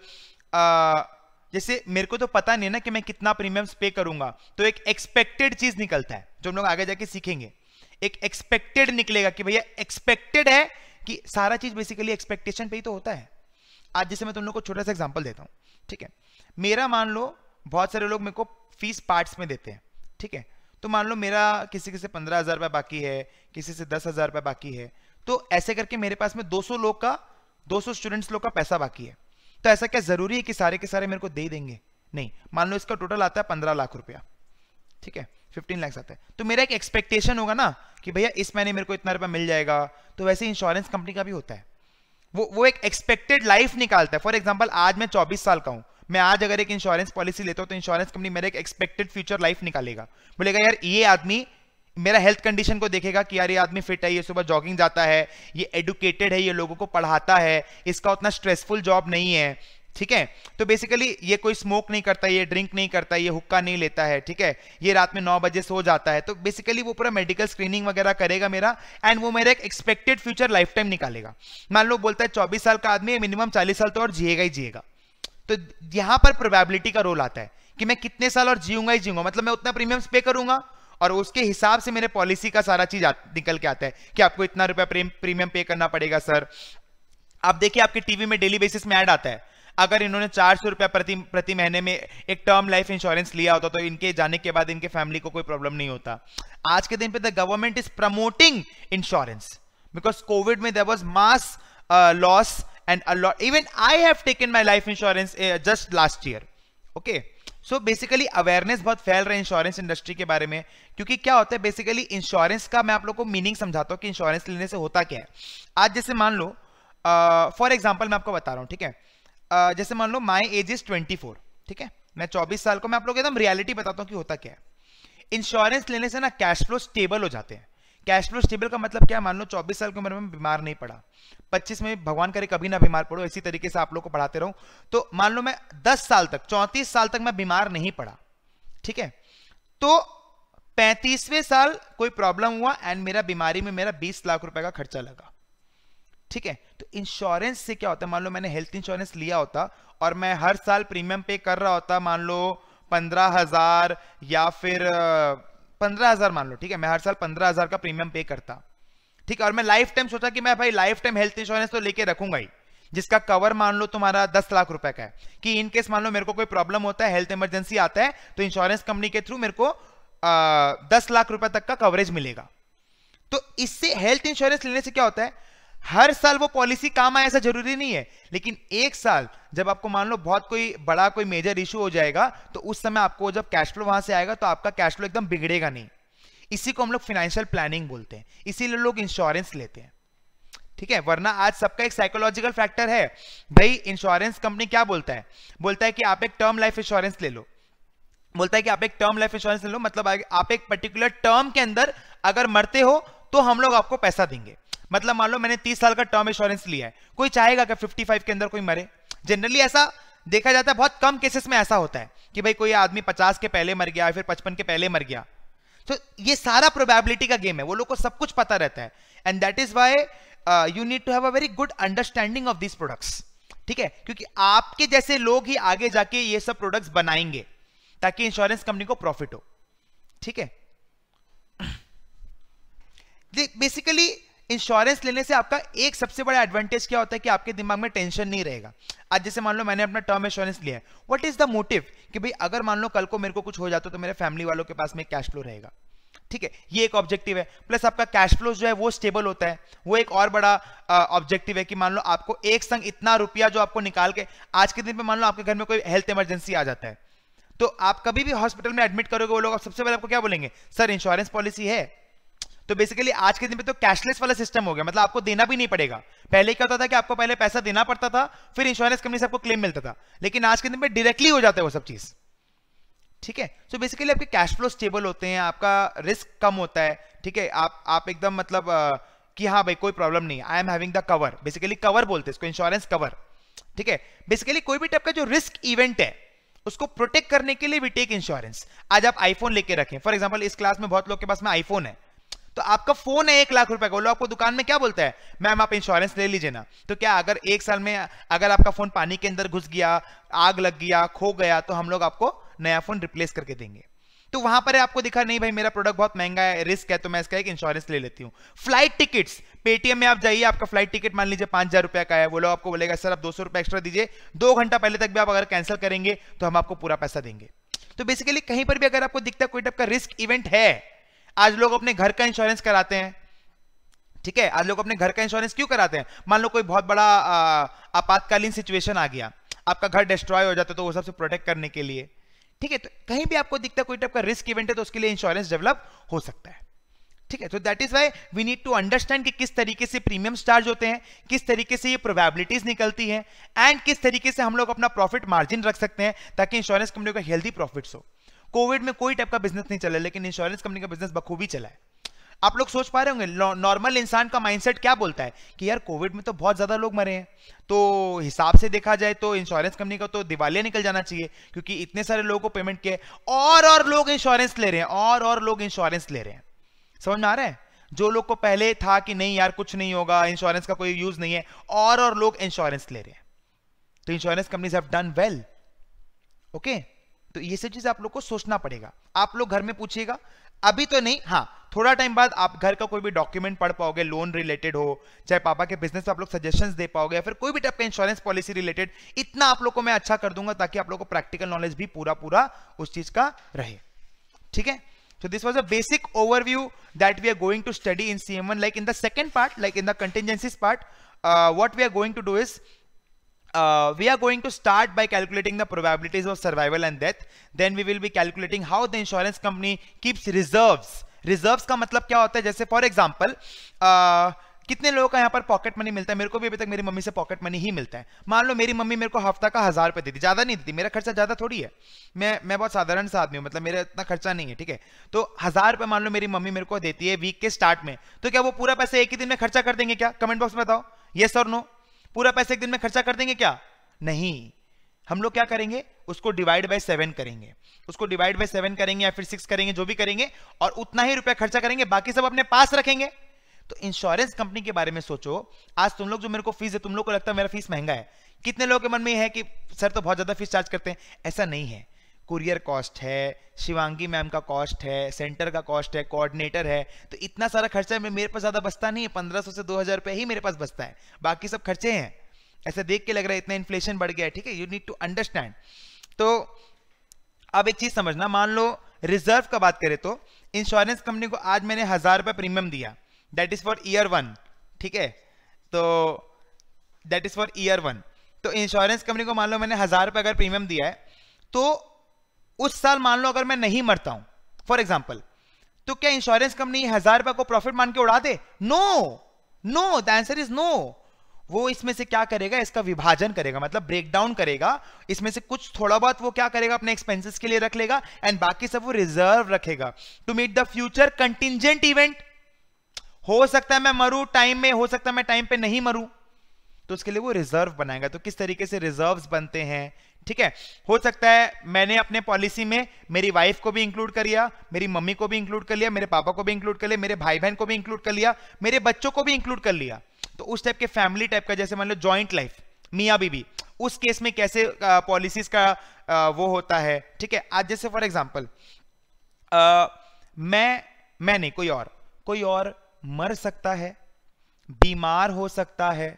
जैसे मेरे को तो पता नहीं ना कि मैं कितना प्रीमियम्स पे करूंगा तो एक एक्सपेक्टेड चीज निकलता है जो हम लोग आगे जाके सीखेंगे एक एक्सपेक्टेड निकलेगा कि भैया एक्सपेक्टेड है कि सारा चीज बेसिकली एक्सपेक्टेशन पे ही तो होता है आज जैसे मैं तुम लोग को छोटा सा एग्जाम्पल देता हूँ ठीक है मेरा मान लो बहुत सारे लोग मेरे को फीस पार्ट्स में देते हैं ठीक है तो मान लो मेरा किसी किसी पंद्रह हज़ार रुपये बाकी है किसी से दस हज़ार रुपये बाकी है तो ऐसे करके मेरे पास में 200 लोग का 200 स्टूडेंट्स लोग का पैसा बाकी है तो ऐसा क्या ज़रूरी है कि सारे के सारे मेरे को दे देंगे नहीं मान लो इसका टोटल आता है पंद्रह लाख रुपया ठीक है फिफ्टीन लैक्स आता है तो मेरा एक एक्सपेक्टेशन होगा ना कि भैया इस महीने मेरे को इतना रुपया मिल जाएगा तो वैसे इंश्योरेंस कंपनी का भी होता है वो वो एक एक्सपेक्टेड लाइफ निकालता है फॉर एग्जाम्पल आज मैं चौबीस साल का हूँ मैं आज अगर एक इंश्योरेंस पॉलिसी लेता हूँ तो इंश्योरेंस कंपनी मेरा एक एक्सपेक्टेड फ्यूचर लाइफ निकालेगा बोलेगा यार ये आदमी मेरा हेल्थ कंडीशन को देखेगा कि यार ये आदमी फिट है ये सुबह जॉगिंग जाता है ये एडुकेटेड है ये लोगों को पढ़ाता है इसका उतना स्ट्रेसफुल जॉब नहीं है ठीक है तो बेसिकली ये कोई स्मोक नहीं करता ये ड्रिंक नहीं करता ये हुक्का नहीं लेता है ठीक है ये रात में नौ बजे सो जाता है तो बेसिकली वो पूरा मेडिकल स्क्रीनिंग वगैरह करेगा मेरा एंड वो मेरा एक एक्सपेक्टेड फ्यूचर लाइफ टाइम निकालेगा मान लो बोलता है चौबीस साल का आदमी मिनिमम चालीस साल तो और जिएगा ही जिएगा तो यहां पर प्रोबेबिलिटी का रोल आता है कि मैं कितने साल और जीऊंगा ही जीऊंगा मतलब मैं उतना प्रीमियम पे करूंगा और उसके हिसाब से मेरे पॉलिसी का सारा चीज निकल के आता है कि आपको इतना रुपया प्रीमियम पे करना पड़ेगा सर आप देखिए आपके टीवी में डेली बेसिस में ऐड आता है अगर इन्होंने चार सौ रुपया प्रति प्रति महीने में एक टर्म लाइफ इंश्योरेंस लिया होता तो इनके जाने के बाद इनके फैमिली को कोई प्रॉब्लम नहीं होता आज के दिन पे the government is promoting insurance because Covid में there was mass loss and a lot even i have taken my life insurance uh, just last year okay so basically awareness बहुत फैल रहा है इंश्योरेंस इंडस्ट्री के बारे में क्योंकि क्या होता है बेसिकली इंश्योरेंस का मैं आप लोग को मीनिंग समझाता हूँ कि इंश्योरेंस लेने से होता क्या है आज जैसे मान लो फॉर uh, एग्जाम्पल मैं आपको बता रहा हूँ ठीक है uh, जैसे मान लो my age is twenty four ठीक है मैं चौबीस साल को मैं आप लोग एकदम रियलिटी बताता हूँ कि होता क्या है इंश्योरेंस लेने से ना कैश फ्लो स्टेबल हो जाते हैं कैश फ्लो स्टेबल का मतलब क्या मान लो 24 साल की उम्र में बीमार नहीं पड़ा 25 में भगवान करे कभी ना बीमार पड़ो इसी तरीके से आप लोग को पढ़ाते रहो तो मान लो मैं 10 साल तक 34 साल तक मैं बीमार नहीं पड़ा ठीक है तो पैंतीसवें साल कोई प्रॉब्लम हुआ एंड मेरा बीमारी में मेरा बीस लाख रुपए का खर्चा लगा ठीक है तो इंश्योरेंस से क्या होता है मान लो मैंने हेल्थ इंश्योरेंस लिया होता और मैं हर साल प्रीमियम पे कर रहा होता मान लो पंद्रह हजार या फिर पंद्रह हजार मान लो ठीक है मैं हर साल पंद्रह हजार का प्रीमियम पे करता ठीक है और मैं लाइफ टाइम सोचा कि मैं भाई लाइफ टाइम हेल्थ इंश्योरेंस तो लेके रखूंगा ही जिसका कवर मान लो तुम्हारा दस लाख रुपए का है कि इन केस मान लो मेरे को कोई प्रॉब्लम होता है हेल्थ इमरजेंसी आता है तो इंश्योरेंस कंपनी के थ्रू मेरे को दस लाख रुपए तक का कवरेज मिलेगा तो इससे हेल्थ इंश्योरेंस लेने से क्या होता है हर साल वो पॉलिसी काम आए ऐसा जरूरी नहीं है लेकिन एक साल जब आपको मान लो बहुत कोई बड़ा कोई मेजर इशू हो जाएगा तो उस समय आपको जब कैश फ्लो वहां से आएगा तो आपका कैश फ्लो एकदम बिगड़ेगा नहीं इसी को हम लोग फाइनेंशियल प्लानिंग बोलते हैं इसीलिए लोग इंश्योरेंस लेते हैं ठीक है वरना आज सबका एक साइकोलॉजिकल फैक्टर है भाई इंश्योरेंस कंपनी क्या बोलता है बोलता है कि आप एक टर्म लाइफ इंश्योरेंस ले लो बोलता है कि आप एक टर्म लाइफ इंश्योरेंस ले लो मतलब आप एक पर्टिकुलर टर्म के अंदर अगर मरते हो तो हम लोग आपको पैसा देंगे मतलब मान लो मैंने तीस साल का टर्म इंश्योरेंस लिया है कोई चाहेगा कि फिफ्टी फाइव के अंदर कोई मरे जनरली ऐसा देखा जाता है बहुत कम केसेस में ऐसा होता है कि भाई कोई आदमी पचास के पहले मर गया फिर पचपन के पहले मर गया तो ये सारा प्रोबेबिलिटी का गेम है वो लोग को सब कुछ पता रहता है and that is why you need to have a very good understanding of this products ठीक है क्योंकि आपके जैसे लोग ही आगे जाके ये सब प्रोडक्ट्स बनाएंगे ताकि इंश्योरेंस कंपनी को प्रॉफिट हो ठीक है बेसिकली इंश्योरेंस लेने से आपका एक सबसे बड़ा एडवांटेज क्या होता है कि आपके दिमाग में टेंशन नहीं रहेगा आज जैसे मान लो मैंने अपना टर्म इंश्योरेंस लिया है व्हाट इज द मोटिव कि भाई अगर मान लो कल को मेरे को कुछ हो जाता तो मेरे फैमिली वालों के पास में कैश फ्लो रहेगा ठीक है ये एक ऑब्जेक्टिव है प्लस आपका कैश फ्लो जो है वो स्टेबल होता है वो एक और बड़ा ऑब्जेक्टिव है कि मान लो आपको एक संग इतना रुपया जो आपको निकाल के आज के दिन में मान लो आपके घर में कोई हेल्थ इमरजेंसी आ जाता है तो आप कभी भी हॉस्पिटल में एडमिट करोगे वो लोग सबसे पहले आपको क्या बोलेंगे सर इंश्योरेंस पॉलिसी है तो बेसिकली आज के दिन पे तो कैशलेस वाला सिस्टम हो गया मतलब आपको देना भी नहीं पड़ेगा पहले क्या होता था कि आपको पहले पैसा देना पड़ता था फिर इंश्योरेंस कंपनी से आपको क्लेम मिलता था लेकिन आज के दिन पे डायरेक्टली हो जाता है वो सब चीज़ ठीक है सो बेसिकली आपके कैश फ्लो स्टेबल होते हैं आपका रिस्क कम होता है ठीक है आप आप एकदम मतलब आ, कि हाँ भाई कोई प्रॉब्लम नहीं I am having the cover basically cover बोलते हैं इसको इंश्योरेंस कवर ठीक है बेसिकली कोई भी टाइप का जो रिस्क इवेंट है उसको प्रोटेक्ट करने के लिए वी टेक इंश्योरेंस आज आप आईफोन लेके रखें फॉर एग्जाम्पल इस क्लास में बहुत लोग के पास में आईफोन है तो आपका फोन है एक लाख रुपए का वो आपको दुकान में क्या बोलता है मैम आप इंश्योरेंस ले लीजिए ना तो क्या अगर एक साल में अगर आपका फोन पानी के अंदर घुस गया आग लग गया खो गया तो हम लोग आपको नया फोन रिप्लेस करके देंगे तो वहां पर है आपको दिखा नहीं भाई मेरा प्रोडक्ट बहुत महंगा है रिस्क है तो मैं इसका एक इंश्योरेंस ले लेती हूँ फ्लाइट टिकट्स पेटीएम में आप जाइए आपका फ्लाइट टिकट मान लीजिए पांच हजार रुपया का है वो लोग आपको बोलेगा सर आप दो सौ रुपया एक्स्ट्रा दीजिए दो घंटा पहले तक भी आप अगर कैंसिल करेंगे तो हम आपको पूरा पैसा देंगे तो बेसिकली कहीं पर भी अगर आपको दिखता कोई टाइप का रिस्क इवेंट है आज लोग अपने घर का इंश्योरेंस कराते हैं ठीक है आज लोग अपने घर का इंश्योरेंस क्यों कराते हैं मान लो कोई बहुत बड़ा आपातकालीन सिचुएशन आ गया आपका घर डिस्ट्रॉय हो जाता तो वो सबसे प्रोटेक्ट करने के लिए ठीक है तो कहीं भी आपको दिखता कोई टाइप का रिस्क इवेंट है तो उसके लिए इंश्योरेंस डेवलप हो सकता है ठीक है तो that is why we need to understand कि किस तरीके से प्रीमियम चार्ज होते हैं किस तरीके से ये प्रोबेबिलिटीज निकलती है एंड किस तरीके से हम लोग अपना प्रॉफिट मार्जिन रख सकते हैं ताकि इंश्योरेंस कंपनी का हेल्दी प्रॉफिट्स हो कोविड में कोई टाइप का बिजनेस नहीं चला लेकिन इंश्योरेंस कंपनी का बिजनेस बखूबी चला है आप लोग सोच पा रहे होंगे नॉर्मल इंसान का माइंडसेट क्या बोलता है कि यार कोविड में तो बहुत ज़्यादा लोग मरे हैं तो हिसाब से देखा जाए तो इंश्योरेंस कंपनी का तो दिवालिया निकल जाना चाहिए क्योंकि इतने सारे लोगों को पेमेंट किया और और लोग इंश्योरेंस ले रहे हैं और और लोग इंश्योरेंस ले रहे हैं समझ में आ रहा है जो लोग को पहले था कि नहीं यार कुछ नहीं होगा इंश्योरेंस का कोई यूज़ नहीं है और और लोग इंश्योरेंस ले रहे हैं तो insurance companies have done well okay तो ये सब चीज आप लोग को सोचना पड़ेगा आप लोग घर में पूछिएगा अभी तो नहीं हाँ थोड़ा टाइम बाद आप घर का कोई भी डॉक्यूमेंट पढ़ पाओगे लोन रिलेटेड हो चाहे पापा के बिजनेस आप लोग सजेशंस दे पाओगे या फिर कोई भी टाइप का इंश्योरेंस पॉलिसी रिलेटेड इतना आप लोग को मैं अच्छा कर दूंगा ताकि आप लोग को प्रैक्टिकल नॉलेज भी पूरा पूरा उस चीज का रहे ठीक है so this was a basic overview that we are going to study in C like in the second part like in the contingencies part what we are going to do is uh, we are going to start by calculating the probabilities of survival and death then we will be calculating how the insurance company keeps reserves reserves का मतलब क्या होता है जैसे for example uh, कितने लोगों का यहाँ पर पॉकेट मनी मिलता है मेरे को भी अभी तक मेरी मम्मी से पॉकेट मनी ही मिलता है मान लो मेरी मम्मी मेरे को हफ्ता का हज़ार रुपये देती ज़्यादा नहीं देती मेरा खर्चा ज़्यादा थोड़ी है मैं मैं बहुत साधारण सा आदमी हूँ मतलब मेरा इतना खर्चा नहीं है ठीक है तो हज़ार रुपये मान लो मेरी मम्मी मेरे को देती है वीक के स्टार्ट में तो क्या वो पूरा पैसे एक ही दिन में खर्चा कर देंगे क्या कमेंट बॉक्स में बताओ येस और नो पूरा पैसा एक दिन में खर्चा कर देंगे क्या नहीं हम लोग क्या करेंगे उसको डिवाइड बाय सेवन करेंगे उसको डिवाइड बाय सेवन करेंगे या फिर सिक्स करेंगे जो भी करेंगे और उतना ही रुपया खर्चा करेंगे बाकी सब अपने पास रखेंगे तो इंश्योरेंस कंपनी के बारे में सोचो आज तुम लोग जो मेरे को फीस है तुम लोग को लगता है मेरा फीस महंगा है कितने लोगों के मन में है कि सर तो बहुत ज्यादा फीस चार्ज करते हैं ऐसा नहीं है कुरियर कॉस्ट है शिवांगी मैम का कॉस्ट है सेंटर का कॉस्ट है कोऑर्डिनेटर है तो इतना सारा खर्चा मेरे पास ज़्यादा बचता नहीं है पंद्रह सौ से दो हज़ार रुपये ही मेरे पास बचता है बाकी सब खर्चे हैं ऐसे देख के लग रहा है इतना इन्फ्लेशन बढ़ गया है ठीक है यू नीड टू अंडरस्टैंड तो अब एक चीज़ समझना मान लो रिजर्व का बात करें तो इंश्योरेंस कंपनी को आज मैंने हज़ार रुपये प्रीमियम दिया that is for year one ठीक है तो that is for year one तो इंश्योरेंस कंपनी को मान लो मैंने हज़ार रुपये अगर प्रीमियम दिया है तो उस साल मान लो अगर मैं नहीं मरता हूं फॉर एग्जाम्पल तो क्या इंश्योरेंस कंपनी हजार रुपए को प्रॉफिट मान के उड़ा दे no no the answer is no वो इसमें से क्या करेगा इसका विभाजन करेगा मतलब ब्रेकडाउन करेगा इसमें से कुछ थोड़ा बहुत वो क्या करेगा अपने एक्सपेंसेस के लिए रख लेगा एंड बाकी सब वो रिजर्व रखेगा to meet the future contingent event हो सकता है मैं मरू टाइम में हो सकता है मैं टाइम पे नहीं मरू तो उसके लिए वो रिजर्व बनाएगा तो किस तरीके से रिजर्व बनते हैं ठीक है हो सकता है मैंने अपने पॉलिसी में मेरी वाइफ को भी इंक्लूड कर लिया मेरी मम्मी को भी इंक्लूड कर लिया मेरे पापा को भी इंक्लूड कर लिया मेरे भाई बहन को भी इंक्लूड कर लिया मेरे बच्चों को भी इंक्लूड कर लिया तो उस टाइप के फैमिली टाइप का जैसे मान लो ज्वाइंट लाइफ मियाँ बीबी उस केस में कैसे पॉलिसीज का आ, वो होता है ठीक है आज जैसे फॉर एग्जाम्पल मैं मैं नहीं कोई और कोई और मर सकता है बीमार हो सकता है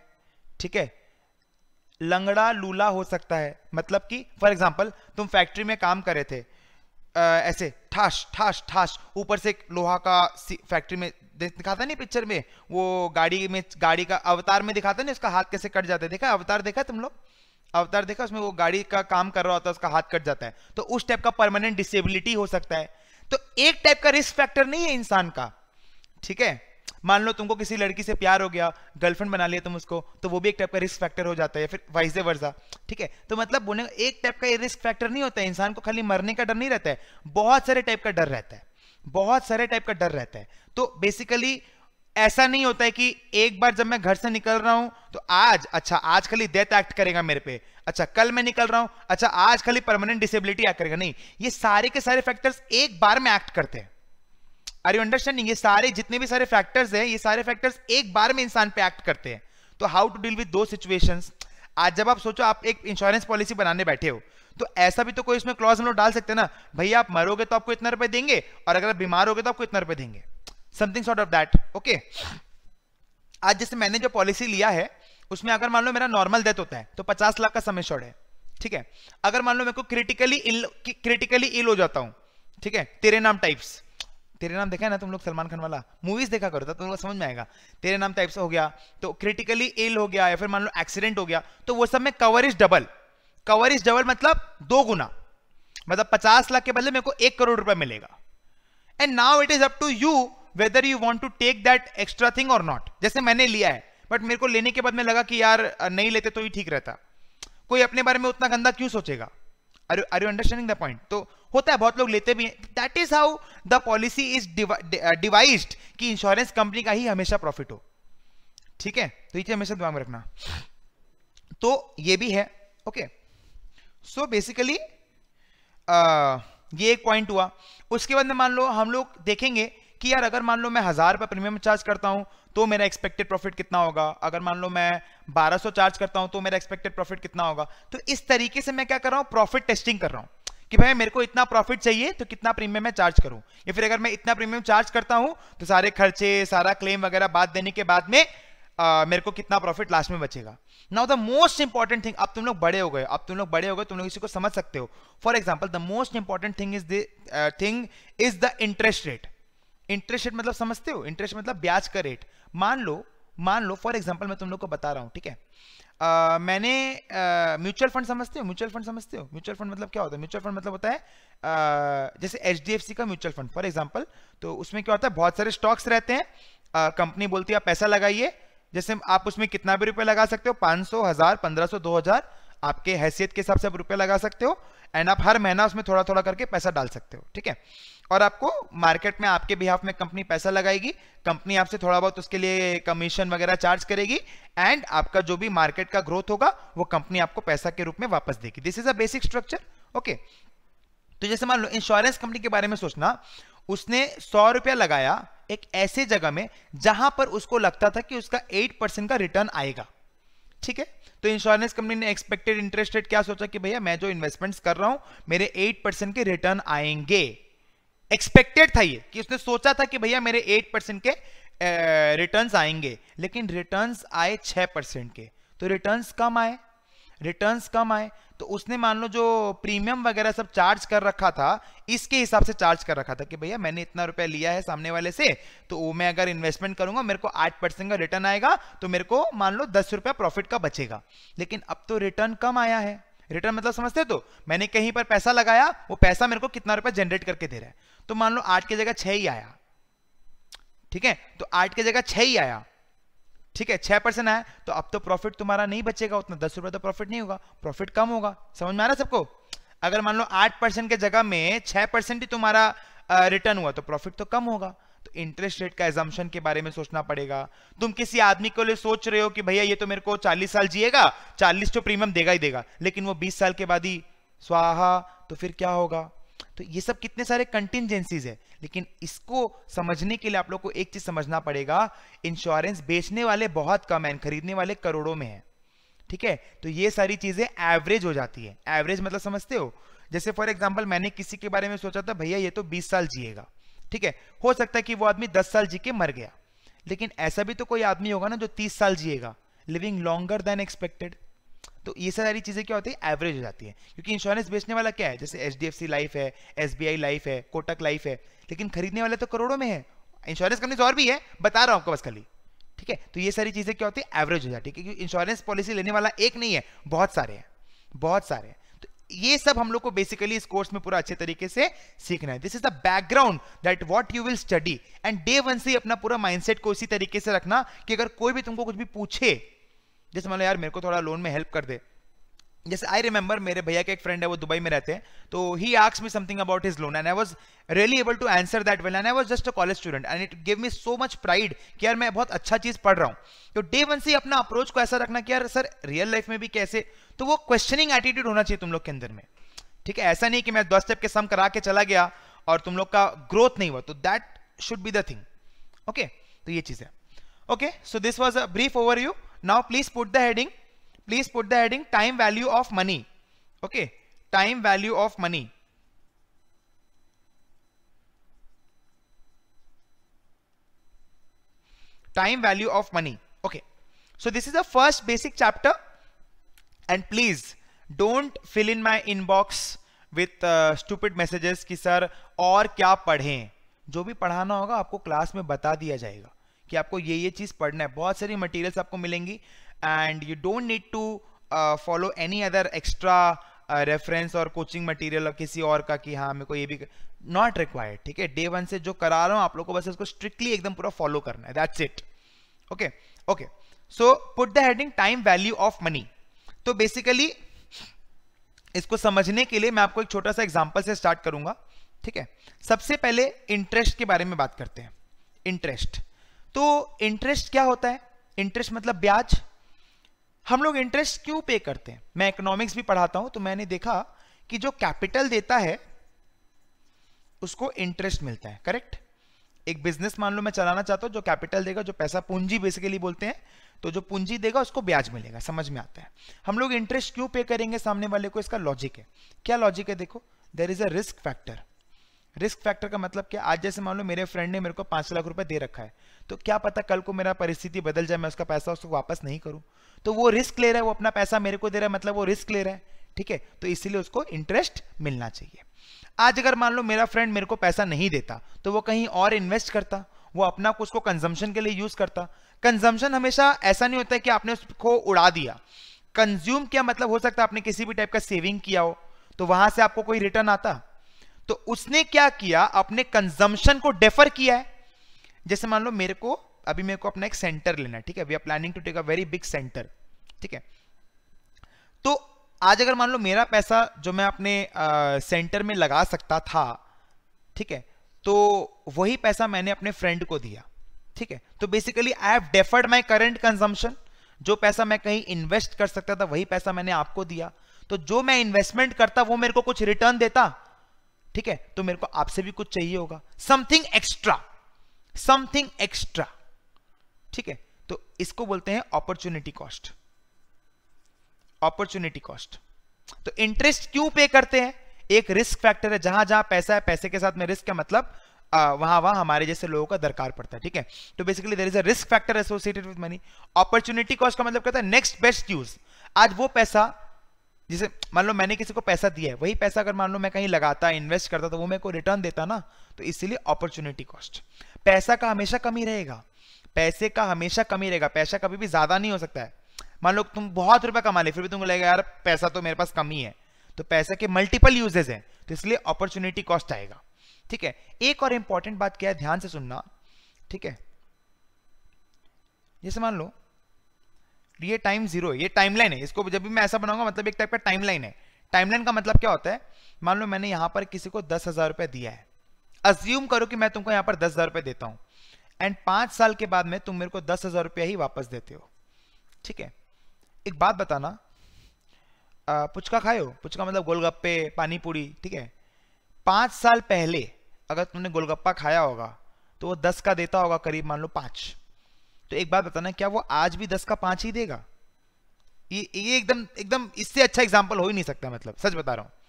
ठीक है लंगड़ा लूला हो सकता है मतलब कि फॉर एग्जाम्पल तुम फैक्ट्री में काम करे थे आ, ऐसे ठाश ठाश ठाश ऊपर से लोहा का फैक्ट्री में दिखाता नहीं पिक्चर में वो गाड़ी में गाड़ी का अवतार में दिखाता नहीं उसका हाथ कैसे कट जाता है देखा अवतार देखा तुम लोग अवतार देखा उसमें वो गाड़ी का काम कर रहा होता है उसका हाथ कट जाता है तो उस टाइप का परमानेंट डिसेबिलिटी हो सकता है तो एक टाइप का रिस्क फैक्टर नहीं है इंसान का ठीक है मान लो तुमको किसी लड़की से प्यार हो गया गर्लफ्रेंड बना लिया तुम उसको तो वो भी एक टाइप का रिस्क फैक्टर हो जाता है फिर वाइस वर्जा ठीक है तो मतलब बोले एक टाइप का रिस्क फैक्टर नहीं होता है इंसान को खाली मरने का डर नहीं रहता है बहुत सारे टाइप का डर रहता है बहुत सारे टाइप का डर रहता है तो बेसिकली ऐसा नहीं होता है कि एक बार जब मैं घर से निकल रहा हूं तो आज अच्छा आज खाली डेथ एक्ट करेगा मेरे पे अच्छा कल मैं निकल रहा हूं अच्छा आज खाली परमानेंट डिसेबिलिटी एक्ट करेगा नहीं ये सारे के सारे फैक्टर्स एक बार में एक्ट करते हैं आर यू अंडरस्टैंडिंग ये सारे जितने भी सारे फैक्टर्स हैं ये सारे फैक्टर्स एक बार में इंसान पे एक्ट करते हैं तो हाउ टू डील विद दो सिचुएशंस आज जब आप सोचो आप एक इंश्योरेंस पॉलिसी बनाने बैठे हो तो ऐसा भी तो कोई इसमें क्लॉज हम लोग डाल सकते हैं ना भैया आप मरोगे तो आपको इतना रुपए देंगे और अगर आप बीमार होगे तो आपको इतना रुपए देंगे something sort of that okay आज जैसे मैंने जो पॉलिसी लिया है उसमें अगर मान लो मेरा नॉर्मल डेथ होता है तो पचास लाख का समय शॉर्ट है ठीक है अगर मान लो मेरे को क्रिटिकली इल क्रिटिकली इल हो जाता हूं ठीक है तेरे नाम टाइप्स तेरे नाम देखा है ना तुम लोग सलमान खान वाला मूवीज देखा करो तो तुम लोग समझ में आएगा तेरे नाम टाइप्स हो गया तो क्रिटिकली इल हो गया या फिर मान लो एक्सीडेंट हो गया तो वो सब में कवरेज डबल कवरेज डबल मतलब दो गुना मतलब पचास लाख के बदले मेरे को एक करोड़ रुपया मिलेगा and now it is up to you whether you want to take that extra thing और नॉट जैसे मैंने लिया है बट मेरे को लेने के बाद में लगा कि यार नहीं लेते तो ही ठीक रहता कोई अपने बारे में उतना गंदा क्यों सोचेगा are you understanding the point तो होता है बहुत लोग लेते भी हैं that is how the policy is devised कि इंश्योरेंस कंपनी का ही हमेशा प्रॉफिट हो ठीक है तो ये हमेशा दिमाग में रखना तो ये भी है ओके सो बेसिकली ये एक पॉइंट हुआ उसके बाद में मान लो हम लोग देखेंगे कि यार अगर मान लो मैं हज़ार रुपये प्रीमियम चार्ज करता हूँ तो मेरा एक्सपेक्टेड प्रॉफिट कितना होगा अगर मान लो मैं 1200 चार्ज करता हूँ तो मेरा एक्सपेक्टेड प्रॉफिट कितना होगा तो इस तरीके से मैं क्या कर रहा हूँ प्रॉफिट टेस्टिंग कर रहा हूँ कि भाई मेरे को इतना प्रॉफिट चाहिए तो कितना प्रीमियम मैं चार्ज करूँ या फिर अगर मैं इतना प्रीमियम चार्ज करता हूँ तो सारे खर्चे सारा क्लेम वगैरह बात देने के बाद में Uh, मेरे को कितना प्रॉफिट लास्ट में बचेगा now the most important thing अब तुम लोग बड़े हो गए अब तुम लोग बड़े हो गए तुम लोग इसी को समझ सकते हो for example the most important thing is thing is the interest rate interest rate मतलब समझते हो इंटरेस्ट मतलब ब्याज का रेट मान लो मान लो फॉर एग्जाम्पल मैं तुम लोग को बता रहा हूँ ठीक है Uh, मैंने म्यूचुअल uh, फंड समझते हो म्यूचुअल फंड समझते हो म्यूचुअल फंड मतलब क्या होता है म्यूचुअल फंड मतलब होता है uh, जैसे एच का म्यूचुअल फंड फॉर एग्जाम्पल तो उसमें क्या होता है बहुत सारे स्टॉक्स रहते हैं कंपनी uh, बोलती है आप पैसा लगाइए जैसे आप उसमें कितना भी रुपये लगा सकते हो पाँच सौ हज़ार पंद्रह सौ दो हज़ार आपके हैसियत के हिसाब से आप रुपया लगा सकते हो एंड आप हर महीना उसमें थोड़ा थोड़ा करके पैसा डाल सकते हो ठीक है और आपको मार्केट में आपके बिहाफ में कंपनी पैसा लगाएगी कंपनी आपसे थोड़ा बहुत उसके लिए कमीशन वगैरह चार्ज करेगी एंड आपका जो भी मार्केट का ग्रोथ होगा वो कंपनी आपको पैसा के रूप में वापस देगी this is a basic structure okay तो जैसे मान लो इंश्योरेंस कंपनी के बारे में सोचना उसने सौ रुपया लगाया एक ऐसे जगह में जहां पर उसको लगता था कि उसका एट परसेंट का रिटर्न आएगा ठीक है तो इंश्योरेंस कंपनी ने एक्सपेक्टेड इंटरेस्ट रेट क्या सोचा कि भैया मैं जो इन्वेस्टमेंट्स कर रहा हूं मेरे 8 परसेंट के रिटर्न आएंगे एक्सपेक्टेड था ये कि उसने सोचा था कि भैया मेरे 8 परसेंट के रिटर्न्स आएंगे लेकिन रिटर्न्स आए 6 परसेंट के तो रिटर्न्स कम आए रिटर्न्स कम आए तो उसने मान लो जो प्रीमियम वगैरह सब चार्ज कर रखा था इसके हिसाब से चार्ज कर रखा था कि भैया मैंने इतना रुपया लिया है सामने वाले से तो वो मैं अगर इन्वेस्टमेंट करूंगा मेरे को आठ परसेंट का रिटर्न आएगा तो मेरे को मान लो दस रुपया प्रॉफिट का बचेगा लेकिन अब तो रिटर्न कम आया है रिटर्न मतलब समझते तो मैंने कहीं पर पैसा लगाया वो पैसा मेरे को कितना रुपया जनरेट करके दे रहा है तो मान लो आठ की जगह छ ही आया ठीक है तो आठ की जगह छह ही आया ठीक है छह परसेंट आया तो अब तो प्रॉफिट तुम्हारा नहीं बचेगा उतना दस रुपए तो प्रॉफिट नहीं होगा प्रॉफिट कम होगा समझ में आ रहा सबको अगर मान लो आठ परसेंट के जगह में छह परसेंट ही तुम्हारा रिटर्न हुआ तो प्रॉफिट तो कम होगा तो इंटरेस्ट रेट का एजम्पन के बारे में सोचना पड़ेगा तुम किसी आदमी को लिए सोच रहे हो कि भैया ये तो मेरे को चालीस साल जिएगा चालीस तो प्रीमियम देगा ही देगा लेकिन वो बीस साल के बाद ही स्वाहा तो फिर क्या होगा तो ये सब कितने सारे कंटिजेंसीज है लेकिन इसको समझने के लिए आप लोग को एक चीज समझना पड़ेगा इंश्योरेंस बेचने वाले बहुत कम है खरीदने वाले करोड़ों में है ठीक है तो ये सारी चीजें एवरेज हो जाती है एवरेज मतलब समझते हो जैसे फॉर एग्जाम्पल मैंने किसी के बारे में सोचा था भैया ये तो बीस साल जिएगा ठीक है हो सकता है कि वो आदमी दस साल जी के मर गया लेकिन ऐसा भी तो कोई आदमी होगा ना जो तीस साल जिएगा लिविंग लॉन्गर देन एक्सपेक्टेड तो ये सारी चीज़ें क्या होती है एवरेज हो जाती है क्योंकि इंश्योरेंस बेचने वाला क्या है जैसे एच लाइफ है एस लाइफ है कोटक लाइफ है लेकिन खरीदने वाले तो करोड़ों में है इंश्योरेंस कंपनीज और भी है बता रहा हूँ आपको बस खाली ठीक है तो ये सारी चीज़ें क्या होती है एवरेज हो जाती है क्योंकि इंश्योरेंस पॉलिसी लेने वाला एक नहीं है बहुत सारे हैं बहुत सारे हैं तो ये सब हम लोग को बेसिकली इस कोर्स में पूरा अच्छे तरीके से सीखना है this is the background that what you will study and day one से अपना पूरा माइंडसेट को इसी तरीके से रखना कि अगर कोई भी तुमको कुछ भी पूछे जैसे मान लो यार मेरे को थोड़ा लोन में हेल्प कर दे जैसे आई रिमेंबर मेरे भैया के एक फ्रेंड है वो दुबई में रहते हैं तो ही आक्स me something about his loan and I was really able to answer that well and I was just a college student and it give me so much pride कि यार मैं बहुत अच्छा चीज पढ़ रहा हूँ तो डे वन से अपना अप्रोच को ऐसा रखना कि यार सर रियल लाइफ में भी कैसे तो वो क्वेश्चनिंग एटीट्यूड होना चाहिए तुम लोग के अंदर में ठीक है ऐसा नहीं कि मैं दस स्टेप के सम करा के चला गया और तुम लोग का ग्रोथ नहीं हुआ तो that should be the thing okay तो ये चीज़ है okay so this was a brief overview now please put the heading please put the heading time value of money okay time value of money time value of money okay so this is the first basic chapter and please don't fill in my inbox with uh, stupid messages ki sir aur kya padhe jo bhi padhana hoga aapko class mein bata diya jayega कि आपको ये ये चीज़ पढ़ना है बहुत सारी materials आपको मिलेंगी and you don't need to follow any other extra reference और कोचिंग मटेरियल और किसी और का कि हाँ मेरे को ये भी नॉट रिक्वायर्ड ठीक है डे वन से जो करा रहा हूँ आप लोग को बस इसको स्ट्रिक्टली एकदम पूरा फॉलो करना है that's it okay okay so put the heading time value of money तो बेसिकली इसको समझने के लिए मैं आपको एक छोटा सा एग्जाम्पल से स्टार्ट करूंगा ठीक है सबसे पहले इंटरेस्ट के बारे में बात करते हैं इंटरेस्ट तो इंटरेस्ट क्या होता है इंटरेस्ट मतलब ब्याज हम लोग इंटरेस्ट क्यों पे करते हैं मैं इकोनॉमिक्स भी पढ़ाता हूं तो मैंने देखा कि जो कैपिटल देता है उसको इंटरेस्ट मिलता है करेक्ट एक बिजनेस मान लो मैं चलाना चाहता हूं जो कैपिटल देगा जो पैसा पूंजी बेसिकली बोलते हैं तो जो पूंजी देगा उसको ब्याज मिलेगा समझ में आता है हम लोग इंटरेस्ट क्यों पे करेंगे सामने वाले को इसका लॉजिक है क्या लॉजिक है देखो there is a risk factor risk factor का मतलब क्या आज जैसे मान लो मेरे फ्रेंड ने मेरे को पांच लाख रुपए दे रखा है तो क्या पता कल को मेरा परिस्थिति बदल जाए मैं उसका पैसा उसको वापस नहीं करूं तो वो रिस्क ले रहा है वो अपना पैसा मेरे को दे रहा है मतलब वो रिस्क ले रहा है ठीक है तो इसीलिए उसको इंटरेस्ट मिलना चाहिए आज अगर मान लो मेरा फ्रेंड मेरे को पैसा नहीं देता तो वो कहीं और इन्वेस्ट करता वो अपना उसको कंजम्पशन के लिए यूज करता कंजम्पशन हमेशा ऐसा नहीं होता है कि आपने उसको उड़ा दिया कंज्यूम क्या मतलब हो सकता है आपने किसी भी टाइप का सेविंग किया हो तो वहां से आपको कोई रिटर्न आता तो उसने क्या किया अपने कंजम्पशन को डेफर किया है जैसे मान लो मेरे को अभी मेरे को अपना एक सेंटर लेना है ठीक है we are planning to take a very big centre ठीक है तो आज अगर मान लो मेरा पैसा जो मैं अपने आ, सेंटर में लगा सकता था ठीक है तो वही पैसा मैंने अपने फ्रेंड को दिया ठीक है तो basically I have deferred my current consumption जो पैसा मैं कहीं इन्वेस्ट कर सकता था वही पैसा मैंने आपको दिया तो जो मैं इन्वेस्टमेंट करता वो मेरे को कुछ रिटर्न देता ठीक है तो मेरे को आपसे भी कुछ चाहिए होगा समथिंग एक्स्ट्रा समथिंग एक्स्ट्रा ठीक है तो इसको बोलते हैं अपॉर्चुनिटी कॉस्ट अपॉर्चुनिटी कॉस्ट तो इंटरेस्ट क्यों पे करते हैं एक रिस्क फैक्टर है जहां जहां पैसा है पैसे के साथ में रिस्क का मतलब आ, वहां वहां हमारे जैसे लोगों का दरकार पड़ता है ठीक है तो basically there is a risk factor associated with money opportunity cost का मतलब कहता है नेक्स्ट बेस्ट यूज आज वो पैसा जैसे मान लो मैंने किसी को पैसा दिया है वही पैसा अगर मान लो मैं कहीं लगाता इन्वेस्ट करता तो वो मेरे को रिटर्न देता ना तो इसीलिए अपॉर्चुनिटी कॉस्ट पैसा का हमेशा कमी रहेगा पैसे का हमेशा कमी रहेगा पैसा कभी भी ज़्यादा नहीं हो सकता है मान लो तुम बहुत रुपए कमा ले फिर भी तुमको लगेगा यार पैसा तो मेरे पास कमी है तो पैसे के मल्टीपल यूजेज हैं तो इसलिए अपॉर्चुनिटी कॉस्ट आएगा ठीक है एक और इंपॉर्टेंट बात क्या है ध्यान से सुनना ठीक है जैसे मान लो ये टाइम जीरो है ये टाइमलाइन है इसको जब भी मैं ऐसा बनाऊंगा मतलब एक टाइप का टाइमलाइन है टाइमलाइन का मतलब क्या होता है मान लो मैंने यहां पर किसी को दस हजार रुपया दिया है अज्यूम करो कि मैं तुमको यहां पर दस हज़ार रुपए देता हूं एंड पांच साल के बाद में तुम मेरे को दस हज़ार रुपया ही वापस देते हो ठीक है एक बात बताना पुचका खाए हो पुचका मतलब गोलगप्पे पानी पूरी ठीक है पांच साल पहले अगर तुमने गोलगप्पा खाया होगा तो वो दस का देता होगा करीब मान लो पांच तो एक बात बताना क्या वो आज भी दस का पांच ही देगा ये ये एकदम एकदम इससे अच्छा एग्जाम्पल हो ही नहीं सकता मतलब सच बता रहा हूं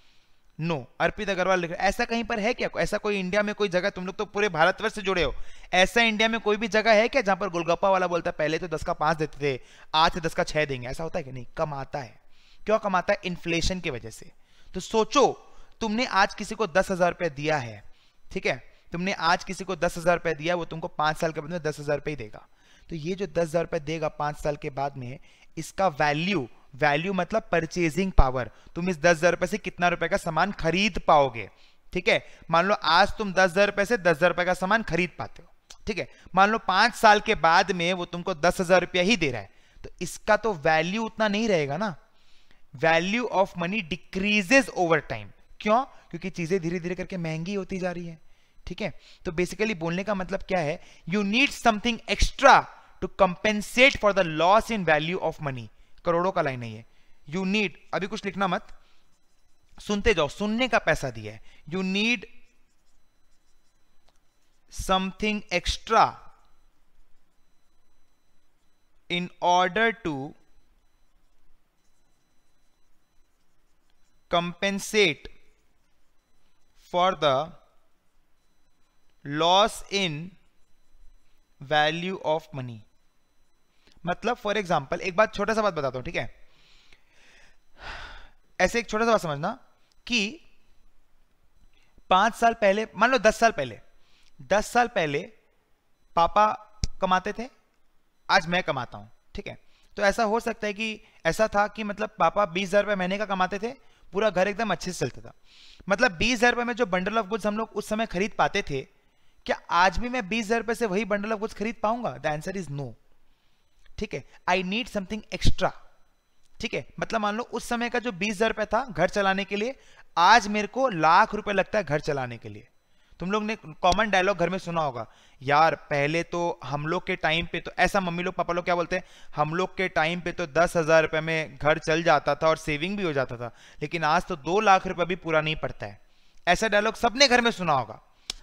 नो अर्पित अग्रवाल लिख रहे ऐसा कहीं पर है क्या ऐसा कोई इंडिया में कोई जगह तुम लोग तो पूरे भारतवर्ष से जुड़े हो ऐसा इंडिया में कोई भी जगह है क्या जहां पर गोलगप्पा वाला बोलता पहले तो दस का पांच देते थे आज से दस का छह देंगे ऐसा होता है कि नहीं कम आता है क्यों कम आता है इन्फ्लेशन की वजह से तो सोचो तुमने आज किसी को दस हजार रुपया दिया है ठीक है तुमने आज किसी को दस हजार रुपया दिया वो तुमको पांच साल के बाद में दस हजार रुपये ही देगा तो ये जो दस हजार रुपये देगा पांच साल के बाद में इसका वैल्यू वैल्यू मतलब परचेजिंग पावर तुम इस दस हजार रुपए से कितना रुपए का सामान खरीद पाओगे ठीक है मान लो आज तुम दस हजार रुपए से दस हजार रुपए का सामान खरीद पाते हो ठीक है मान लो पांच साल के बाद में वो तुमको दस हजार रुपया ही दे रहा है तो इसका तो वैल्यू उतना नहीं रहेगा ना value of money decreases over time क्यों क्योंकि चीजें धीरे धीरे करके महंगी होती जा रही है ठीक है तो बेसिकली बोलने का मतलब क्या है you need something extra to compensate for the loss in value of money करोड़ों का लाइन नहीं है यू नीड अभी कुछ लिखना मत सुनते जाओ सुनने का पैसा दिया है you need something extra in order to compensate for the loss in value of money मतलब फॉर एग्जाम्पल एक बात छोटा सा बात बताता हूँ ठीक है ऐसे एक छोटा सा बात समझना कि पांच साल पहले मान लो दस साल पहले दस साल पहले पापा कमाते थे आज मैं कमाता हूं ठीक है तो ऐसा हो सकता है कि ऐसा था कि मतलब पापा बीस हज़ार रुपये महीने का कमाते थे पूरा घर एकदम अच्छे से चलता था मतलब बीस हज़ार रुपये में जो बंडल ऑफ गुड्स हम लोग उस समय खरीद पाते थे क्या आज भी मैं बीस हज़ार रुपये से वही बंडल ऑफ गुड्स खरीद पाऊंगा द आंसर इज नो ठीक है आई नीड समथिंग एक्स्ट्रा ठीक है मतलब मान लो उस समय का जो बीस हजार रुपया था घर चलाने के लिए आज मेरे को लाख रुपए लगता है घर चलाने के लिए तुम लोग ने कॉमन डायलॉग घर में सुना होगा यार पहले तो हम लोग के टाइम पे तो ऐसा मम्मी लोग पापा लोग क्या बोलते हैं हम लोग के टाइम पे तो दस हजार रुपये में घर चल जाता था और सेविंग भी हो जाता था लेकिन आज तो दो लाख रुपये भी पूरा नहीं पड़ता है ऐसा डायलॉग सबने घर में सुना होगा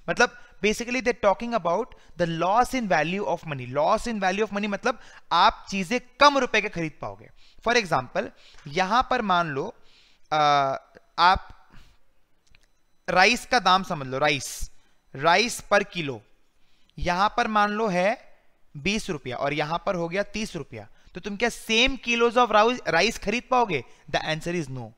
मतलब basically they talking about the loss in value of money loss in value of money मतलब आप चीजें कम रुपए के खरीद पाओगे फॉर एग्जाम्पल यहां पर मान लो आ, आप राइस का दाम समझ लो राइस राइस पर किलो यहां पर मान लो है बीस रुपया और यहां पर हो गया तीस रुपया तो तुम क्या सेम किलोज ऑफ राइस खरीद पाओगे the answer is no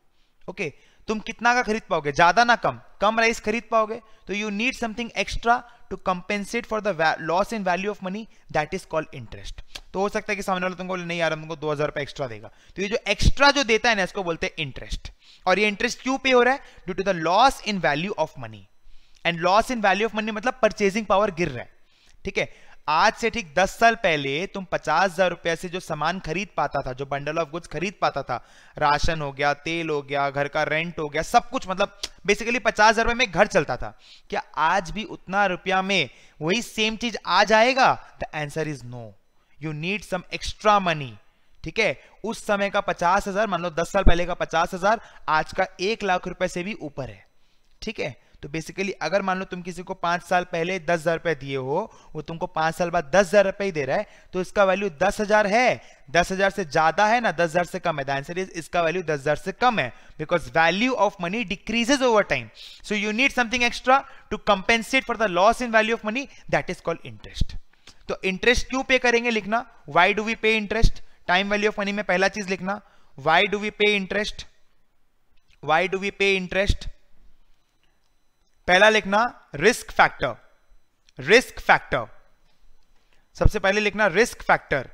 okay तुम कितना का खरीद पाओगे ज्यादा ना कम कम राइस खरीद पाओगे तो you need something extra to compensate for the loss in value of money that is called interest तो हो सकता है कि सामने वाले तुमको नहीं यार तुमको दो हजार रुपये एक्स्ट्रा देगा तो ये जो एक्स्ट्रा जो देता है ना इसको बोलते हैं इंटरेस्ट और ये इंटरेस्ट क्यों पे हो रहा है due to the loss in value of money and loss in value of money मतलब परचेजिंग पावर गिर रहा है ठीक है आज से ठीक 10 साल पहले तुम पचास हजार रुपया से जो सामान खरीद पाता था जो बंडल ऑफ गुड्स खरीद पाता था राशन हो गया तेल हो गया घर का रेंट हो गया सब कुछ मतलब बेसिकली पचास हजार रुपये में घर चलता था क्या आज भी उतना रुपया में वही सेम चीज आ जाएगा the answer is no you need some extra money ठीक है उस समय का पचास हजार मान लो दस साल पहले का पचास हजार आज का एक लाख रुपए से भी ऊपर है ठीक है तो बेसिकली अगर मान लो तुम किसी को पांच साल पहले दस हज़ार रुपए दिए हो वो तुमको पांच साल बाद दस हज़ार रुपए ही दे रहा है तो इसका वैल्यू दस हज़ार है दस हज़ार से ज़्यादा है ना दस हज़ार से कम है आंसर इज इसका वैल्यू दस हज़ार से कम है because value of money decreases over time so you need something extra to compensate for the loss in value of money that is called interest तो इंटरेस्ट क्यों पे करेंगे लिखना why do we pay interest time value of money में पहला चीज लिखना why do we pay interest why do we pay interest पहला लिखना रिस्क फैक्टर रिस्क फैक्टर सबसे पहले लिखना रिस्क फैक्टर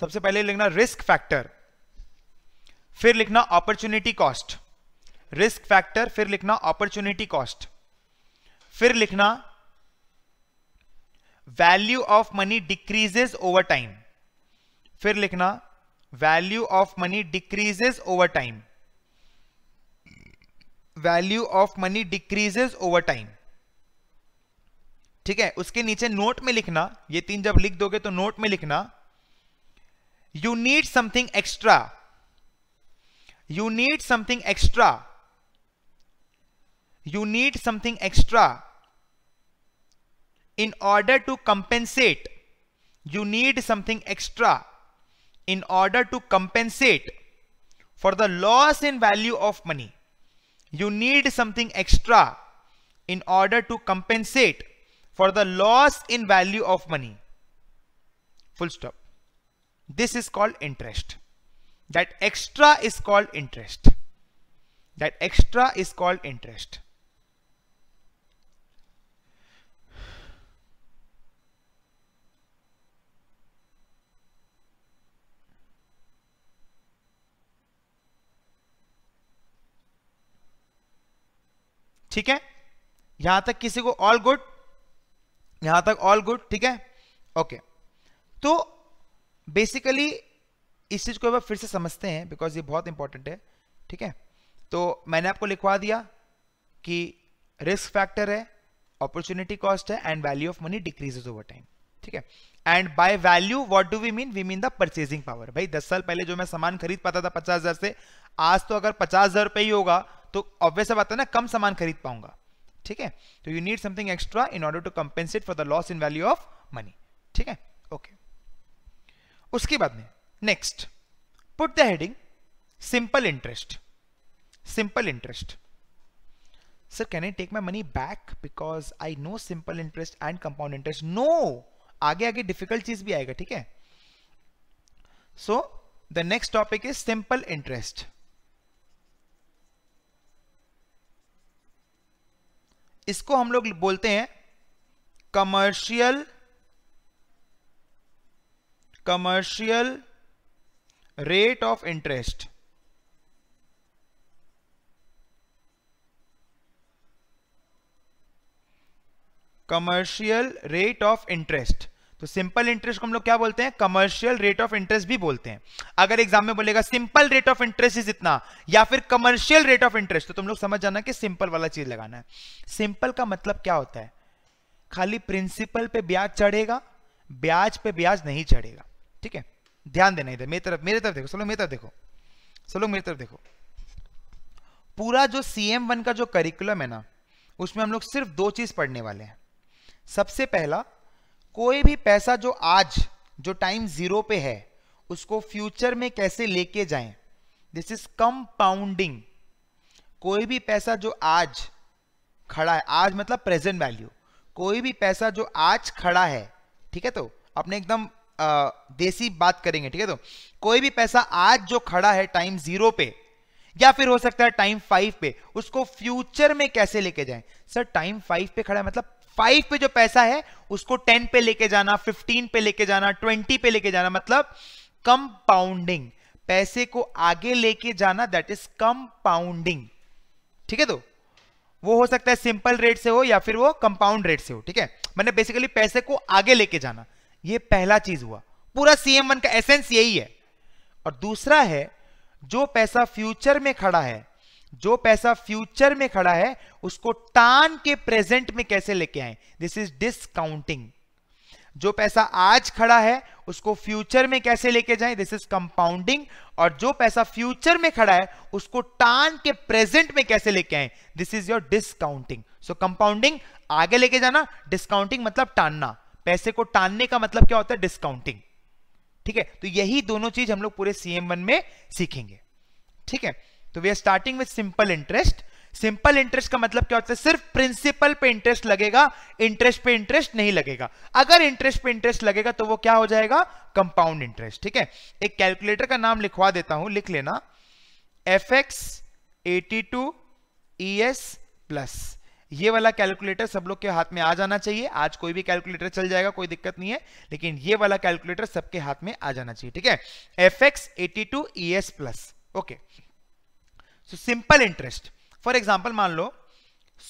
सबसे पहले लिखना रिस्क फैक्टर फिर लिखना अपॉर्चुनिटी कॉस्ट रिस्क फैक्टर फिर लिखना अपॉर्चुनिटी कॉस्ट फिर लिखना value of money decreases over time फिर लिखना value of money decreases over time value of money decreases over time ठीक है उसके नीचे नोट में लिखना ये तीन जब लिख दोगे तो नोट में लिखना you need something extra you need something extra you need something extra in order to compensate you need something extra in order to compensate for the loss in value of money. You need something extra in order to compensate for the loss in value of money. Full stop. This is called interest. That extra is called interest. That extra is called interest. ठीक है यहां तक किसी को all good यहां तक all good ठीक है ओके तो बेसिकली इस चीज को फिर से समझते हैं बिकॉज ये बहुत इंपॉर्टेंट है ठीक है तो मैंने आपको लिखवा दिया कि रिस्क फैक्टर है अपॉर्चुनिटी कॉस्ट है and value of money decreases over time ठीक है and by value what do we mean we mean the purchasing power भाई दस साल पहले जो मैं सामान खरीद पाता था पचास हजार से आज तो अगर पचास हजार रुपये ही होगा तो ऑब्वियस बात है ना कम सामान खरीद पाऊंगा ठीक है तो you need something extra in order to compensate for the loss in value of money ठीक है ओके उसके बाद में next put the heading simple interest simple interest sir can I take my money back because I know simple interest and compound interest no आगे आगे difficult चीज भी आएगा ठीक है so the next topic is simple interest इसको हम लोग बोलते हैं commercial commercial rate of interest commercial rate of interest तो सिंपल इंटरेस्ट को हम लोग क्या बोलते हैं कमर्शियल रेट ऑफ इंटरेस्ट भी बोलते हैं अगर एग्जाम में बोलेगा simple rate of interest is इतना या फिर कमर्शियल रेट ऑफ इंटरेस्ट तो तुम लोग समझ जाना कि सिंपल वाला चीज लगाना है सिंपल का मतलब क्या होता है खाली प्रिंसिपल पे ब्याज चढ़ेगा ब्याज पे ब्याज नहीं चढ़ेगा ठीक है ध्यान देना इधर मेरी तरफ मेरे तरफ देखो सब मेरी तरफ देखो सब मेरी तरफ देखो पूरा जो सी एम वन का जो करिकुलम है ना उसमें हम लोग सिर्फ दो चीज पढ़ने वाले हैं सबसे पहला कोई भी पैसा जो आज जो टाइम जीरो पे है उसको फ्यूचर में कैसे लेके जाएं दिस इज कंपाउंडिंग कोई भी पैसा जो आज खड़ा है आज मतलब प्रेजेंट वैल्यू कोई भी पैसा जो आज खड़ा है ठीक है तो अपने एकदम देसी बात करेंगे ठीक है तो कोई भी पैसा आज जो खड़ा है टाइम जीरो पे या फिर हो सकता है टाइम फाइव पे उसको फ्यूचर में कैसे लेके जाएं सर टाइम फाइव पे खड़ा है मतलब फाइव पे जो पैसा है उसको टेन पे लेके जाना फिफ्टीन पे लेके जाना ट्वेंटी पे लेके जाना मतलब कंपाउंडिंग पैसे को आगे लेके जाना दैट इज कंपाउंडिंग ठीक है तो वो हो सकता है सिंपल रेट से हो या फिर वो कंपाउंड रेट से हो ठीक है मैंने बेसिकली पैसे को आगे लेके जाना ये पहला चीज हुआ पूरा सीएम वन का एसेंस यही है और दूसरा है जो पैसा फ्यूचर में खड़ा है जो पैसा फ्यूचर में खड़ा है उसको टान के प्रेजेंट में कैसे लेके आए दिस इज डिस्काउंटिंग जो पैसा आज खड़ा है उसको फ्यूचर में कैसे लेके जाए दिस इज कंपाउंडिंग और जो पैसा फ्यूचर में खड़ा है उसको टान के प्रेजेंट में कैसे लेके आए this is your discounting so compounding आगे लेके जाना डिस्काउंटिंग मतलब टानना पैसे को टानने का मतलब क्या होता है डिस्काउंटिंग ठीक है तो यही दोनों चीज हम लोग पूरे सीएम वन में सीखेंगे ठीक है तो we are starting with simple interest simple interest का मतलब क्या होता है सिर्फ प्रिंसिपल पे इंटरेस्ट लगेगा इंटरेस्ट पे इंटरेस्ट नहीं लगेगा अगर इंटरेस्ट पे इंटरेस्ट लगेगा तो वो क्या हो जाएगा कंपाउंड इंटरेस्ट ठीक है एक कैलकुलेटर का नाम लिखवा देता हूं लिख लेना F X eighty two E S plus ये वाला कैलकुलेटर सब लोग के हाथ में आ जाना चाहिए आज कोई भी कैलकुलेटर चल जाएगा कोई दिक्कत नहीं है लेकिन ये वाला कैलकुलेटर सबके हाथ में आ जाना चाहिए ठीक है F X eighty two E S plus okay so simple interest for example मान लो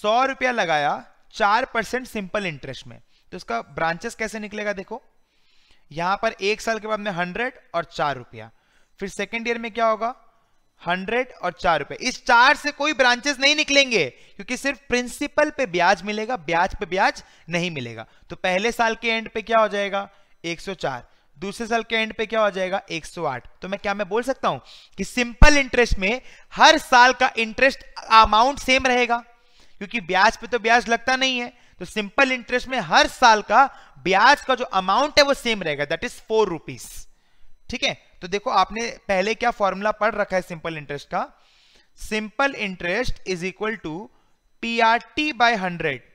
सौ रुपया लगाया चार परसेंट सिंपल इंटरेस्ट में तो इसका ब्रांचेस कैसे निकलेगा देखो यहां पर एक साल के बाद में हंड्रेड और चार रुपया फिर सेकेंड ईयर में क्या होगा हंड्रेड और चार रुपए इस चार से कोई ब्रांचेस नहीं निकलेंगे क्योंकि सिर्फ प्रिंसिपल पे ब्याज मिलेगा ब्याज पे ब्याज नहीं मिलेगा तो पहले साल के एंड पे क्या हो जाएगा एक सौ चार दूसरे साल के एंड पे क्या हो जाएगा 108 तो मैं क्या मैं बोल सकता हूं कि सिंपल इंटरेस्ट में हर साल का इंटरेस्ट अमाउंट सेम रहेगा क्योंकि ब्याज पे तो ब्याज लगता नहीं है तो सिंपल इंटरेस्ट में हर साल का ब्याज का जो अमाउंट है वो सेम रहेगा दैट इज फोर रुपीज ठीक है तो देखो आपने पहले क्या फॉर्मूला पढ़ रखा है सिंपल इंटरेस्ट का simple interest is equal to P R T by hundred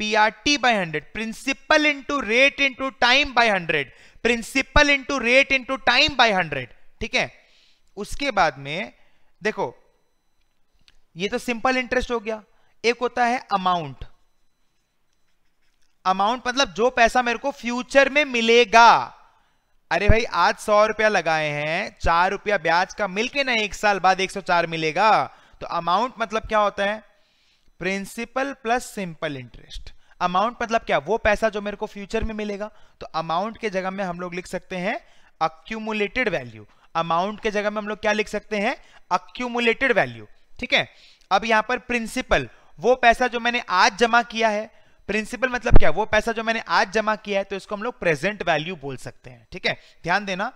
PRT by hundred principal into rate into time by hundred principal into rate into time by hundred ठीक है उसके बाद में देखो ये तो सिंपल इंटरेस्ट हो गया एक होता है अमाउंट अमाउंट मतलब जो पैसा मेरे को फ्यूचर में मिलेगा अरे भाई आज सौ रुपया लगाए हैं चार रुपया ब्याज का मिलके ना एक साल बाद एक सौ चार मिलेगा तो अमाउंट मतलब क्या होता है principal plus simple interest amount मतलब क्या वो पैसा जो मेरे को फ्यूचर में मिलेगा तो अमाउंट के जगह में हम लोग लिख सकते हैं अक्यूमुलेटेड वैल्यू अमाउंट के जगह में हम लोग क्या लिख सकते हैं अक्यूमुलेटेड वैल्यू ठीक है अब यहां पर प्रिंसिपल वो पैसा जो मैंने आज जमा किया है प्रिंसिपल मतलब क्या वो पैसा जो मैंने आज जमा किया है तो इसको हम लोग प्रेजेंट वैल्यू बोल सकते हैं ठीक है ध्यान देना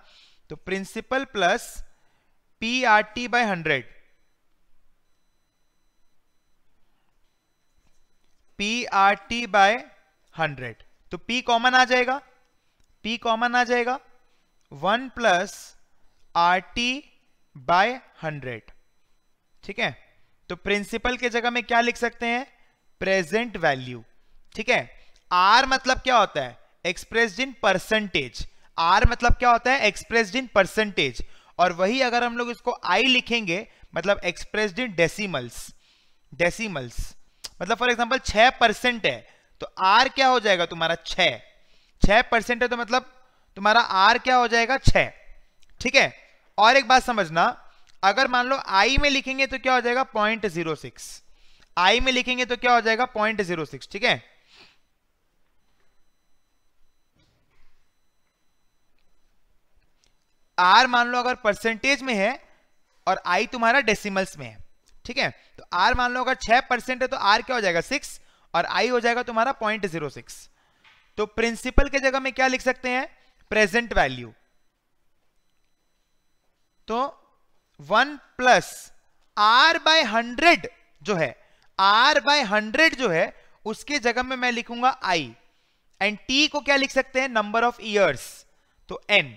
तो principal plus P R T by hundred P R T by hundred तो पी कॉमन आ जाएगा पी कॉमन आ जाएगा one plus R T by hundred ठीक है तो प्रिंसिपल के जगह में क्या लिख सकते हैं प्रेजेंट वैल्यू ठीक है आर मतलब क्या होता है एक्सप्रेस इन परसेंटेज आर मतलब क्या होता है एक्सप्रेस इन परसेंटेज और वही अगर हम लोग इसको आई लिखेंगे मतलब एक्सप्रेस इन डेसिमल्स डेसिमल्स मतलब फॉर एग्जाम्पल छह परसेंट है तो आर क्या हो जाएगा तुम्हारा छ छह परसेंट है तो मतलब तुम्हारा आर क्या हो जाएगा छ ठीक है और एक बात समझना अगर मान लो आई में लिखेंगे तो क्या हो जाएगा पॉइंट जीरो सिक्स आई में लिखेंगे तो क्या हो जाएगा पॉइंट जीरो सिक्स ठीक है आर मान लो अगर परसेंटेज में है और आई तुम्हारा डेसिमल्स में है ठीक है आर मान लो अगर छह परसेंट है तो आर क्या हो जाएगा सिक्स और आई हो जाएगा तुम्हारा पॉइंट जीरो सिक्स तो प्रिंसिपल के जगह में क्या लिख सकते हैं प्रेजेंट वैल्यू तो one plus R by hundred जो है आर बाय हंड्रेड जो है उसके जगह में मैं लिखूंगा आई एंड टी को क्या लिख सकते हैं नंबर ऑफ ईयर्स तो एन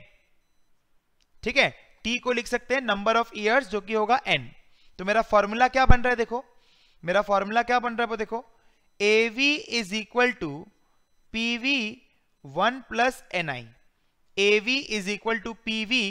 ठीक है टी को लिख सकते हैं नंबर ऑफ ईयर्स जो कि होगा एन तो मेरा फॉर्मूला क्या बन रहा है देखो मेरा फॉर्मूला क्या बन रहा है वो देखो A V is equal to P V one plus N I A V is equal to P V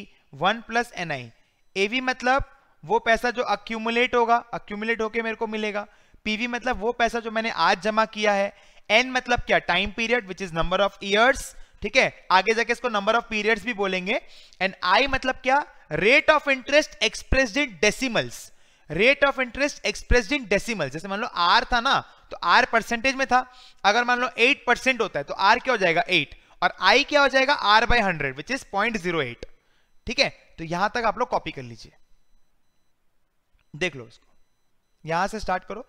one plus N I A V मतलब वो पैसा जो अक्यूमुलेट होगा अक्यूमुलेट होके मेरे को मिलेगा पीवी मतलब वो पैसा जो मैंने आज जमा किया है एन मतलब क्या time period which is number of years ठीक है आगे जाके इसको नंबर ऑफ पीरियड्स भी बोलेंगे एंड आई मतलब क्या rate of interest expressed in decimals rate of interest express in decimal जैसे मान लो आर था ना तो आर परसेंटेज में था अगर मान लो एट परसेंट होता है तो आर क्या हो जाएगा एट और आई क्या हो जाएगा R by hundred which is point zero eight ठीक है तो यहां तक आप लोग कॉपी कर लीजिए देख लो उसको यहां से स्टार्ट करो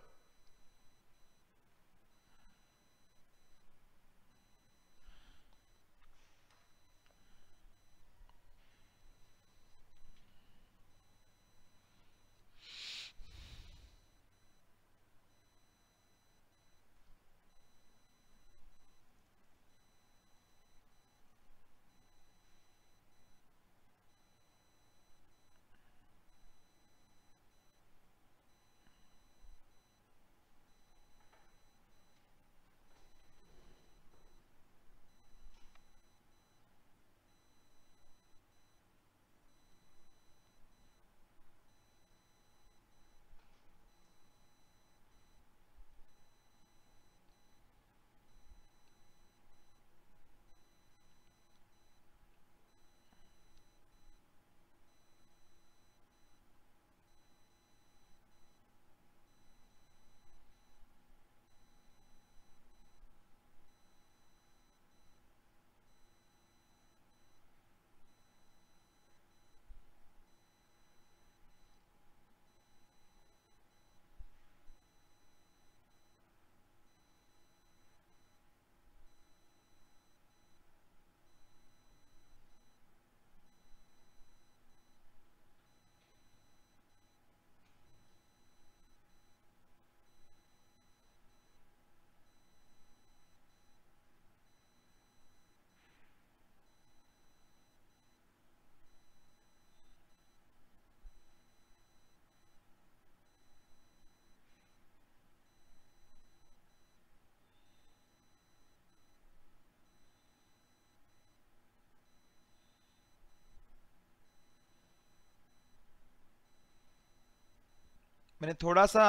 मैंने थोड़ा सा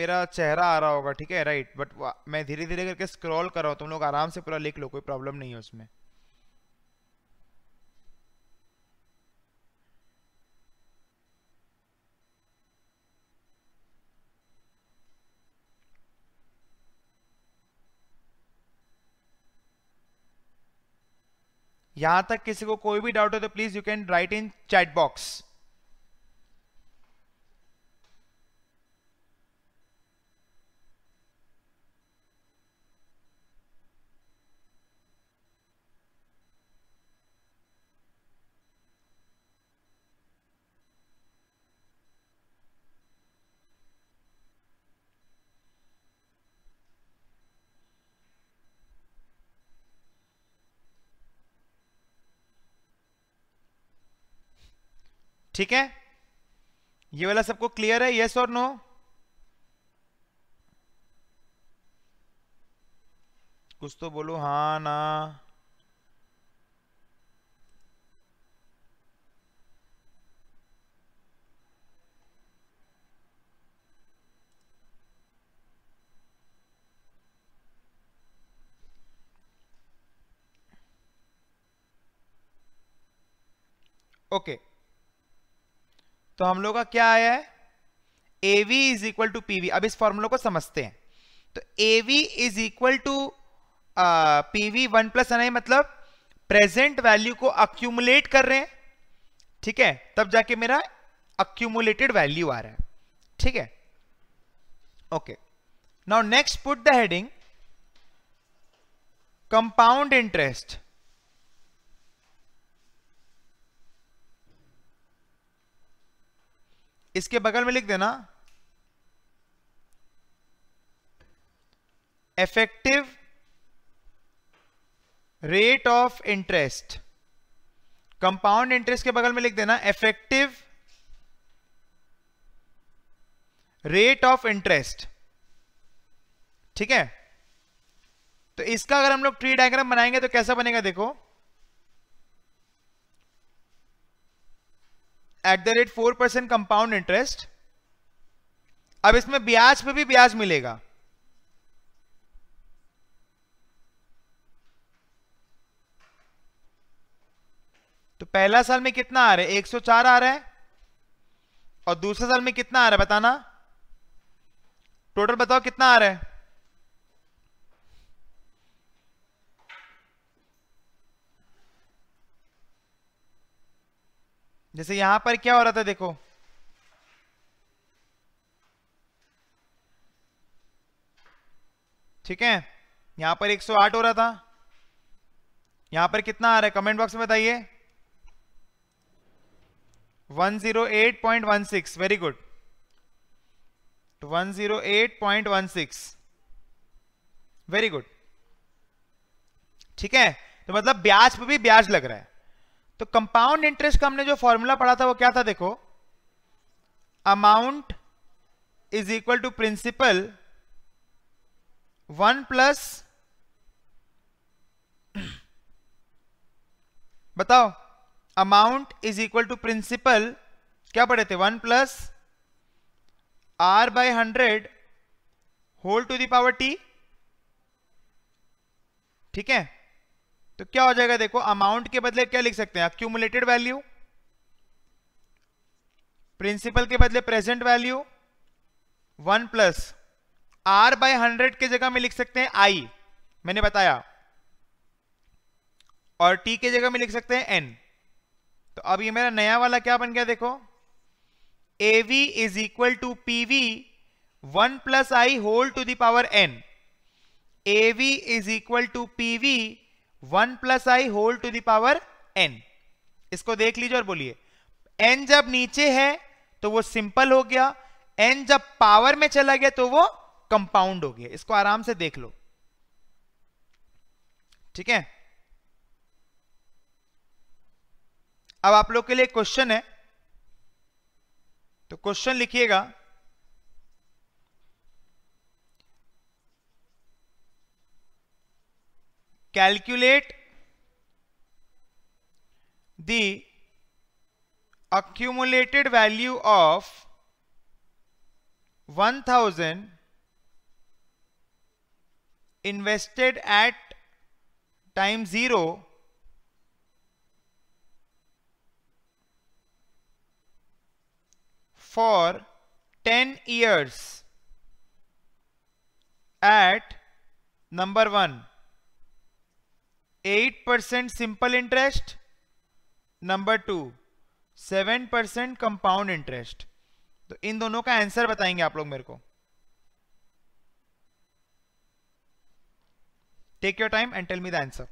मेरा चेहरा आ रहा होगा ठीक है राइट बट मैं धीरे धीरे करके स्क्रॉल कर रहा हूँ तुम लोग आराम से पूरा लिख लो कोई प्रॉब्लम नहीं है उसमें यहां तक किसी को कोई भी डाउट हो तो please you can write in chat box ठीक है ये वाला सबको क्लियर है यस और नो कुछ तो बोलो हा ना ओके okay. तो हम लोग का क्या आया है A V is equal to P अब इस फॉर्मूला को समझते हैं तो A V is equal to P V one plus N I मतलब प्रेजेंट वैल्यू को अक्यूमुलेट कर रहे हैं ठीक है तब जाके मेरा अक्यूमुलेटेड वैल्यू आ रहा है ठीक है okay now next put the heading compound interest इसके बगल में लिख देना effective rate of interest compound interest के बगल में लिख देना इफेक्टिव रेट ऑफ इंटरेस्ट ठीक है तो इसका अगर हम लोग ट्री डायग्राम बनाएंगे तो कैसा बनेगा देखो at the rate four percent compound interest अब इसमें ब्याज पे भी ब्याज मिलेगा तो पहला साल में कितना आ रहा है एक सौ चार आ रहा है और दूसरे साल में कितना आ रहा है बताना टोटल बताओ कितना आ रहा है जैसे यहां पर क्या हो रहा था देखो ठीक है यहां पर 108 हो रहा था यहां पर कितना आ रहा है कमेंट बॉक्स में बताइए 108.16 वेरी गुड 108.16 वेरी गुड ठीक है तो मतलब ब्याज पर भी ब्याज लग रहा है तो कंपाउंड इंटरेस्ट का हमने जो फॉर्मूला पढ़ा था वो क्या था देखो amount is equal to principal one plus बताओ amount is equal to principal क्या पढ़े थे one plus R by hundred whole to the power T ठीक है तो क्या हो जाएगा देखो अमाउंट के बदले क्या लिख सकते हैं अक्यूमुलेटेड वैल्यू प्रिंसिपल के बदले present value one plus R by hundred के जगह में लिख सकते हैं आई मैंने बताया और टी के जगह में लिख सकते हैं एन तो अब ये मेरा नया वाला क्या बन गया देखो A V is equal to P V one plus I whole to the power N A V is equal to P V one plus I whole to the power N इसको देख लीजिए और बोलिए एन जब नीचे है तो वो सिंपल हो गया एन जब पावर में चला गया तो वो कंपाउंड हो गया इसको आराम से देख लो ठीक है अब आप लोग के लिए क्वेश्चन है तो क्वेश्चन लिखिएगा calculate the accumulated value of 1000 invested at time 0 for 10 years at number 1 eight percent simple interest number two seven percent compound interest तो इन दोनों का आंसर बताएंगे आप लोग मेरे को take your time and tell me the answer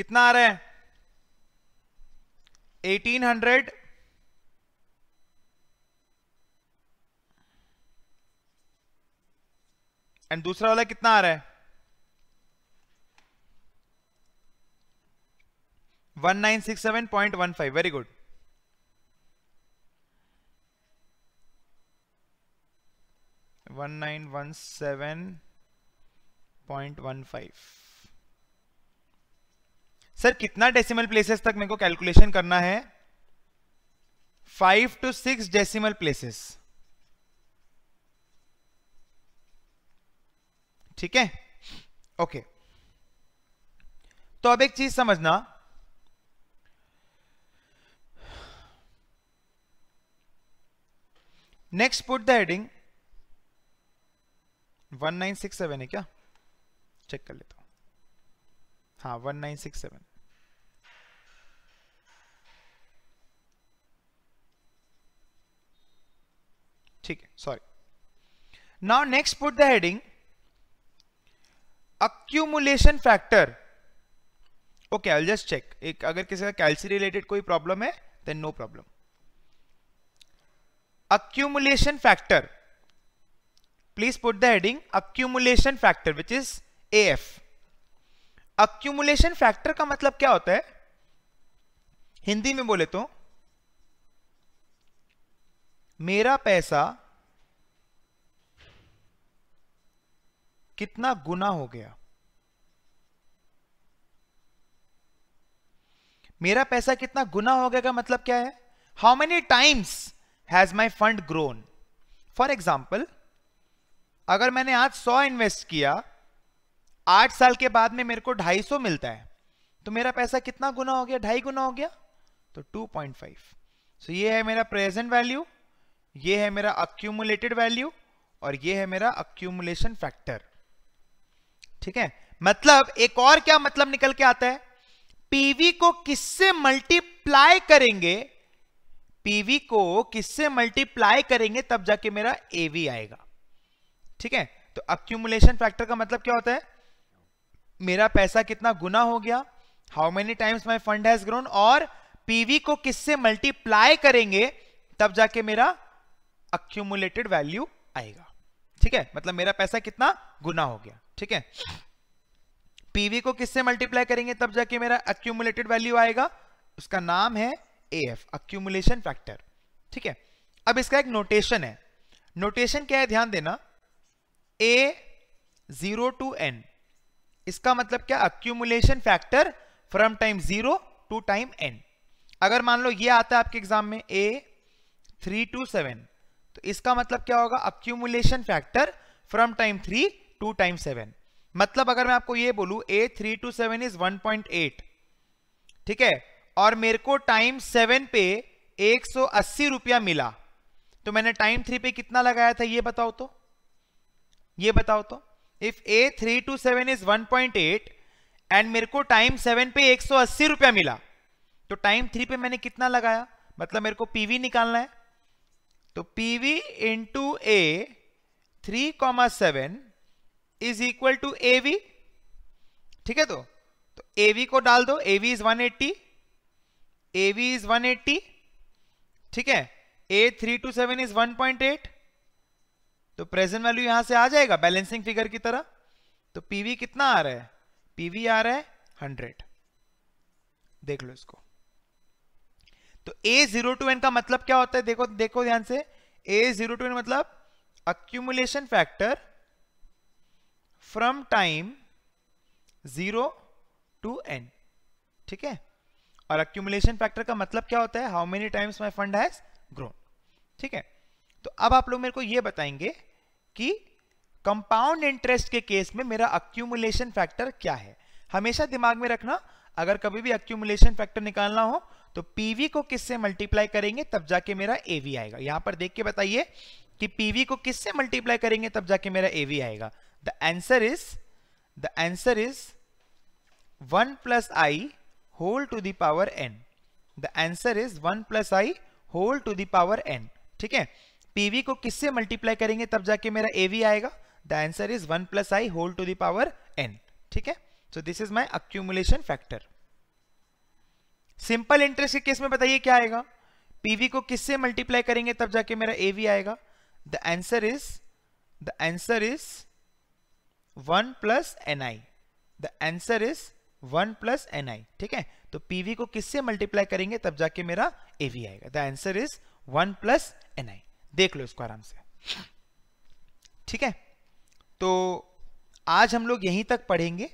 कितना आ रहा है 1800 एंड दूसरा वाला कितना आ रहा है 1967.15 very good one nine one seven point one five sir कितना डेसिमल प्लेसेस तक मेरे को कैलकुलेशन करना है five to six decimal places ठीक है ओके तो अब एक चीज समझना next put the heading one nine six seven है क्या चेक कर लेता हूं हाँ सेवन ठीक है sorry now next put the heading accumulation factor okay I just check एक अगर किसी का कैल्सी रिलेटेड कोई प्रॉब्लम है then no problem factor please put the heading accumulation factor which is A F accumulation factor का मतलब क्या होता है हिंदी में बोले तो मेरा पैसा कितना गुना हो गया मेरा पैसा कितना गुना हो गया का मतलब क्या है how many times has my fund grown for example अगर मैंने आज सौ इन्वेस्ट किया आठ साल के बाद में मेरे को ढाई सौ मिलता है तो मेरा पैसा कितना गुना हो गया ढाई गुना हो गया तो टू पॉइंट फाइव ये है मेरा प्रेजेंट वैल्यू ये है मेरा अक्यूमुलेटेड वैल्यू और ये है मेरा अक्यूमुलेशन फैक्टर ठीक है मतलब एक और क्या मतलब निकल के आता है पीवी को किससे मल्टीप्लाई करेंगे पीवी को किससे मल्टीप्लाई करेंगे तब जाके मेरा एवी आएगा ठीक है तो अक्यूमुलेशन फैक्टर का मतलब क्या होता है मेरा पैसा कितना गुना हो गया how many times my fund has grown और पीवी को किससे मल्टीप्लाई करेंगे तब जाके मेरा अक्यूमुलेटेड वैल्यू आएगा ठीक है मतलब मेरा पैसा कितना गुना हो गया ठीक है पीवी को किससे मल्टीप्लाई करेंगे तब जाके मेरा अक्यूमुलेटेड वैल्यू आएगा उसका नाम है ए एफ अक्यूमुलेशन फैक्टर ठीक है अब इसका एक नोटेशन है नोटेशन क्या है ध्यान देना ए जीरो टू एन इसका मतलब क्या accumulation factor from time zero to time N अगर मान लो ये आता है आपके एग्जाम में ए थ्री टू सेवन तो इसका मतलब क्या होगा accumulation factor from time three to time seven मतलब अगर मैं आपको ये बोलूं A three to seven is one point eight ठीक है और मेरे को टाइम सेवन पे एक सौ अस्सी रुपया मिला तो मैंने टाइम थ्री पे कितना लगाया था ये बताओ तो ये बताओ तो if A three to seven is one point eight and मेरे को टाइम सेवन पे एक सौ अस्सी रुपया मिला तो टाइम थ्री पे मैंने कितना लगाया मतलब मेरे को पीवी निकालना है तो P V into A three comma seven is equal to A V ठीक है तो तो ए वी को डाल दो A V is one eighty A V is one eighty ठीक है A three to seven is one point eight तो प्रेजेंट वैल्यू यहां से आ जाएगा बैलेंसिंग फिगर की तरह तो पीवी कितना आ रहा है पीवी आ रहा है हंड्रेड देख लो इसको तो ए जीरो टू एन का मतलब क्या होता है देखो देखो ध्यान से ए जीरो टू एन मतलब accumulation factor from time zero to N ठीक है और अक्यूमुलेशन फैक्टर का मतलब क्या होता है how many times my fund has grown ठीक है तो अब आप लोग मेरे को ये बताएंगे कि कंपाउंड इंटरेस्ट के केस में मेरा अक्यूमुलेशन फैक्टर क्या है हमेशा दिमाग में रखना अगर कभी भी अक्यूमुलेशन फैक्टर निकालना हो तो पीवी को किससे मल्टीप्लाई करेंगे तब जाके मेरा एवी आएगा यहां पर देख के बताइए कि पीवी को किससे मल्टीप्लाई करेंगे तब जाके मेरा एवी आएगा the answer is the answer is one plus I whole to the power N the answer is one plus I whole to the power N ठीक है पीवी को किससे मल्टीप्लाई करेंगे तब जाके मेरा एवी आएगा the answer is one plus I whole to the power N ठीक है so this is my accumulation factor simple interest के केस में बताइए क्या आएगा पीवी को किससे मल्टीप्लाई करेंगे तब जाके मेरा एवी आएगा the answer is the answer is one plus N i the answer is one plus N i ठीक है तो पीवी को किससे मल्टीप्लाई करेंगे तब जाके मेरा एवी आएगा the answer is one plus N i देख लो इसको आराम से ठीक है तो आज हम लोग यहीं तक पढ़ेंगे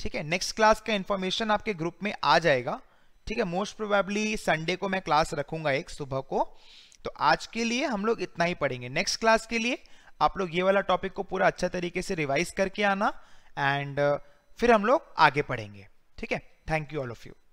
ठीक है नेक्स्ट क्लास का इंफॉर्मेशन आपके ग्रुप में आ जाएगा ठीक है मोस्ट प्रोबेबली संडे को मैं क्लास रखूंगा एक सुबह को तो आज के लिए हम लोग इतना ही पढ़ेंगे नेक्स्ट क्लास के लिए आप लोग ये वाला टॉपिक को पूरा अच्छा तरीके से रिवाइज करके आना एंड uh, फिर हम लोग आगे पढ़ेंगे ठीक है thank you all of you